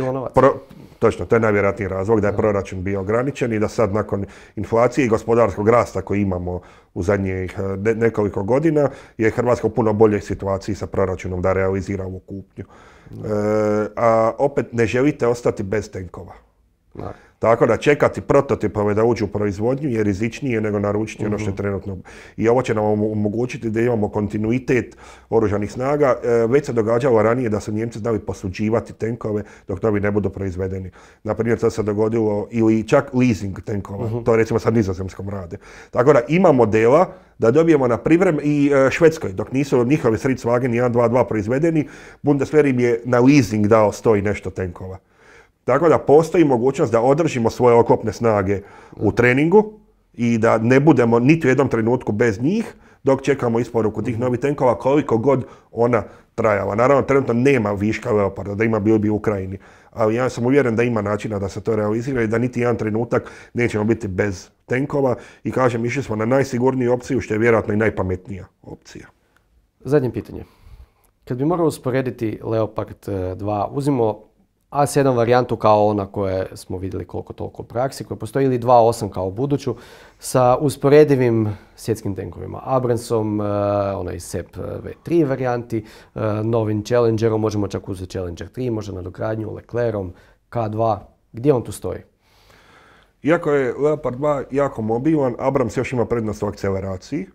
točno, to je najvjerojatniji razlog da je proračun bio ograničen i da sad nakon inflacije i gospodarskog rasta koji imamo u zadnjih eh, nekoliko godina je Hrvatska u puno boljoj situaciji sa proračunom da realizira ovu kupnju. Eh, a opet ne želite ostati bez tenkova. Tako da čekati prototipove da uđu u proizvodnju je rizičnije nego naručiti ono što je mhm. trenutno. I ovo će nam omogućiti da imamo kontinuitet oružanih snaga. E, već se događalo ranije da su Njemci znali posuđivati tenkove dok novi ne budu proizvedeni. Naprimjer, to se dogodilo ili čak leasing tenkova. to mhm. To recimo sad nizozemskom rade. Tako da ima modela da dobijemo na privrem i e, Švedskoj. Dok nisu njihovi Wagen 1.2.2 proizvedeni, Bundeswehr im je na leasing dao stoji i nešto tenkova. Tako da postoji mogućnost da održimo svoje okopne snage u treningu i da ne budemo niti u jednom trenutku bez njih dok čekamo isporuku tih novih tenkova koliko god ona trajala. Naravno, trenutno nema viška Leoparda, da ima bio bi u Ukrajini. Ali ja sam uvjeren da ima načina da se to realizira i da niti jedan trenutak nećemo biti bez tenkova. I kažem, išli smo na najsigurniju opciju, što je vjerojatno i najpametnija opcija. Zadnje pitanje. Kad bi morao usporediti Leopard 2, eh, uzimo a7 varijantu kao ona koje smo vidjeli koliko toliko u praksi, koja postoji ili 2.8 kao buduću sa usporedivim svjetskim tenkovima. Abramsom, uh, onaj SEP e, V3 varijanti, e, novim Challengerom, možemo čak uzeti Challenger 3, možda na dogradnju, Leclerom, K2, gdje on tu stoji? Iako je Leopard 2 jako mobilan, Abrams još ima prednost u akceleraciji,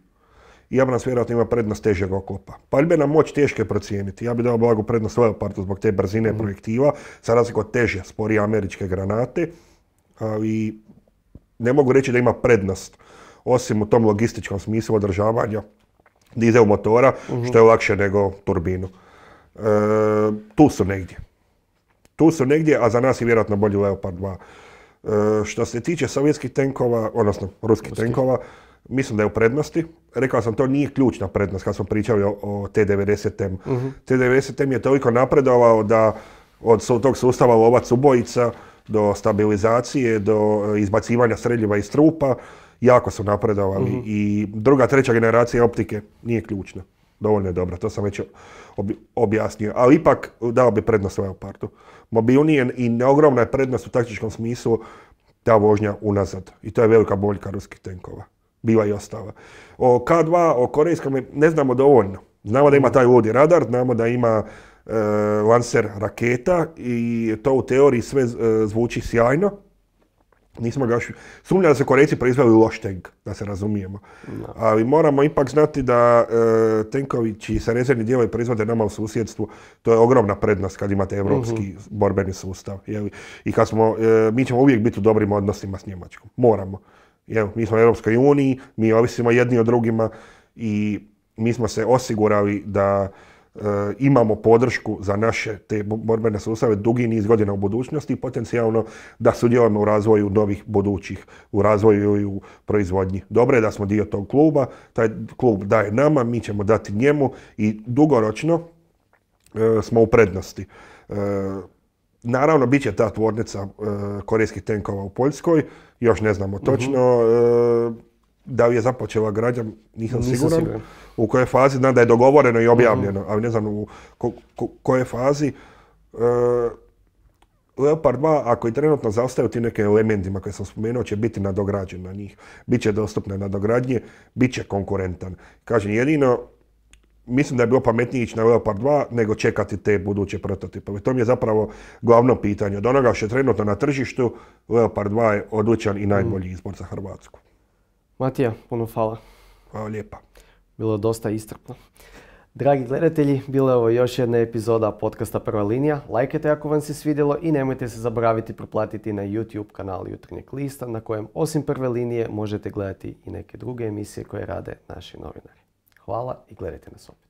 i nas vjerojatno ima prednost težeg okopa. Pa nam moć teške procijeniti. Ja bih dao blagu prednost Leopardu zbog te brzine mhm. projektiva, sa razliku od teže, sporije američke granate. I ne mogu reći da ima prednost, osim u tom logističkom smislu održavanja dizel motora, mhm. što je lakše nego turbinu. E, tu su negdje. Tu su negdje, a za nas je vjerojatno bolji Leopard 2. E, što se tiče sovjetskih tenkova, odnosno ruskih tenkova, mislim da je u prednosti. Rekao sam, to nije ključna prednost kad smo pričali o, T90M. t mhm. T90M je toliko napredovao da od tog sustava lovac ubojica do stabilizacije, do e, izbacivanja streljiva iz trupa, jako su napredovali. Mhm. I druga, treća generacija optike nije ključna. Dovoljno je dobra, to sam već objasnio. Ali ipak e, dao bi prednost Leopardu. Mobilnije i ogromna je prednost u taktičkom smislu ta vožnja unazad. I to je velika boljka ruskih tenkova biva i ostala. O K2, o korejskom, ne znamo dovoljno. Znamo da ima taj vodi radar, znamo da ima e, lanser raketa i to u teoriji sve e, zvuči sjajno. Nismo ga još... Sumnja da se Korejci proizveli loš tank, da se razumijemo. Ali moramo ipak znati da e, tenkovi čiji se rezervni dijelovi proizvode nama u susjedstvu, to je ogromna prednost kad imate evropski mhm. borbeni sustav. I kad smo, e, mi ćemo uvijek biti u dobrim odnosima s Njemačkom. Moramo mi smo u Europskoj uniji, mi ovisimo jedni o drugima i mi smo se osigurali da e, imamo podršku za naše te borbene sustave dugi niz godina u budućnosti i potencijalno da sudjelujemo u razvoju novih budućih, u razvoju i u proizvodnji. Dobro je da smo dio tog kluba, taj klub daje nama, mi ćemo dati njemu i dugoročno e, smo u prednosti. E, naravno, bit će ta tvornica korejskih tenkova u Poljskoj, još ne znamo točno. Mhm. E, da li je započela građa, nisam, siguran. U kojoj fazi, znam da je dogovoreno i mhm. objavljeno, ali ne znam u kojoj fazi. E, Leopard 2, ako i trenutno zaostaju tim nekim elementima koje sam spomenuo, će biti nadograđen na njih. Biće dostupne nadogradnje, bit će konkurentan. Kažem, jedino mislim da je bilo pametnije ići na Leopard 2 nego čekati te buduće prototipove. To mi je zapravo glavno pitanje. Od onoga što je trenutno na tržištu, Leopard 2 je odličan i najbolji mm. izbor za Hrvatsku. Matija, puno hvala. Hvala lijepa. Bilo je dosta istrpno. Dragi gledatelji, bila je ovo još jedna epizoda podcasta Prva linija. Lajkajte ako vam se svidjelo i nemojte se zaboraviti proplatiti na YouTube kanal Jutrnjeg lista na kojem osim Prve linije možete gledati i neke druge emisije koje rade naši novinari. Хвала и гледайте на Сопот.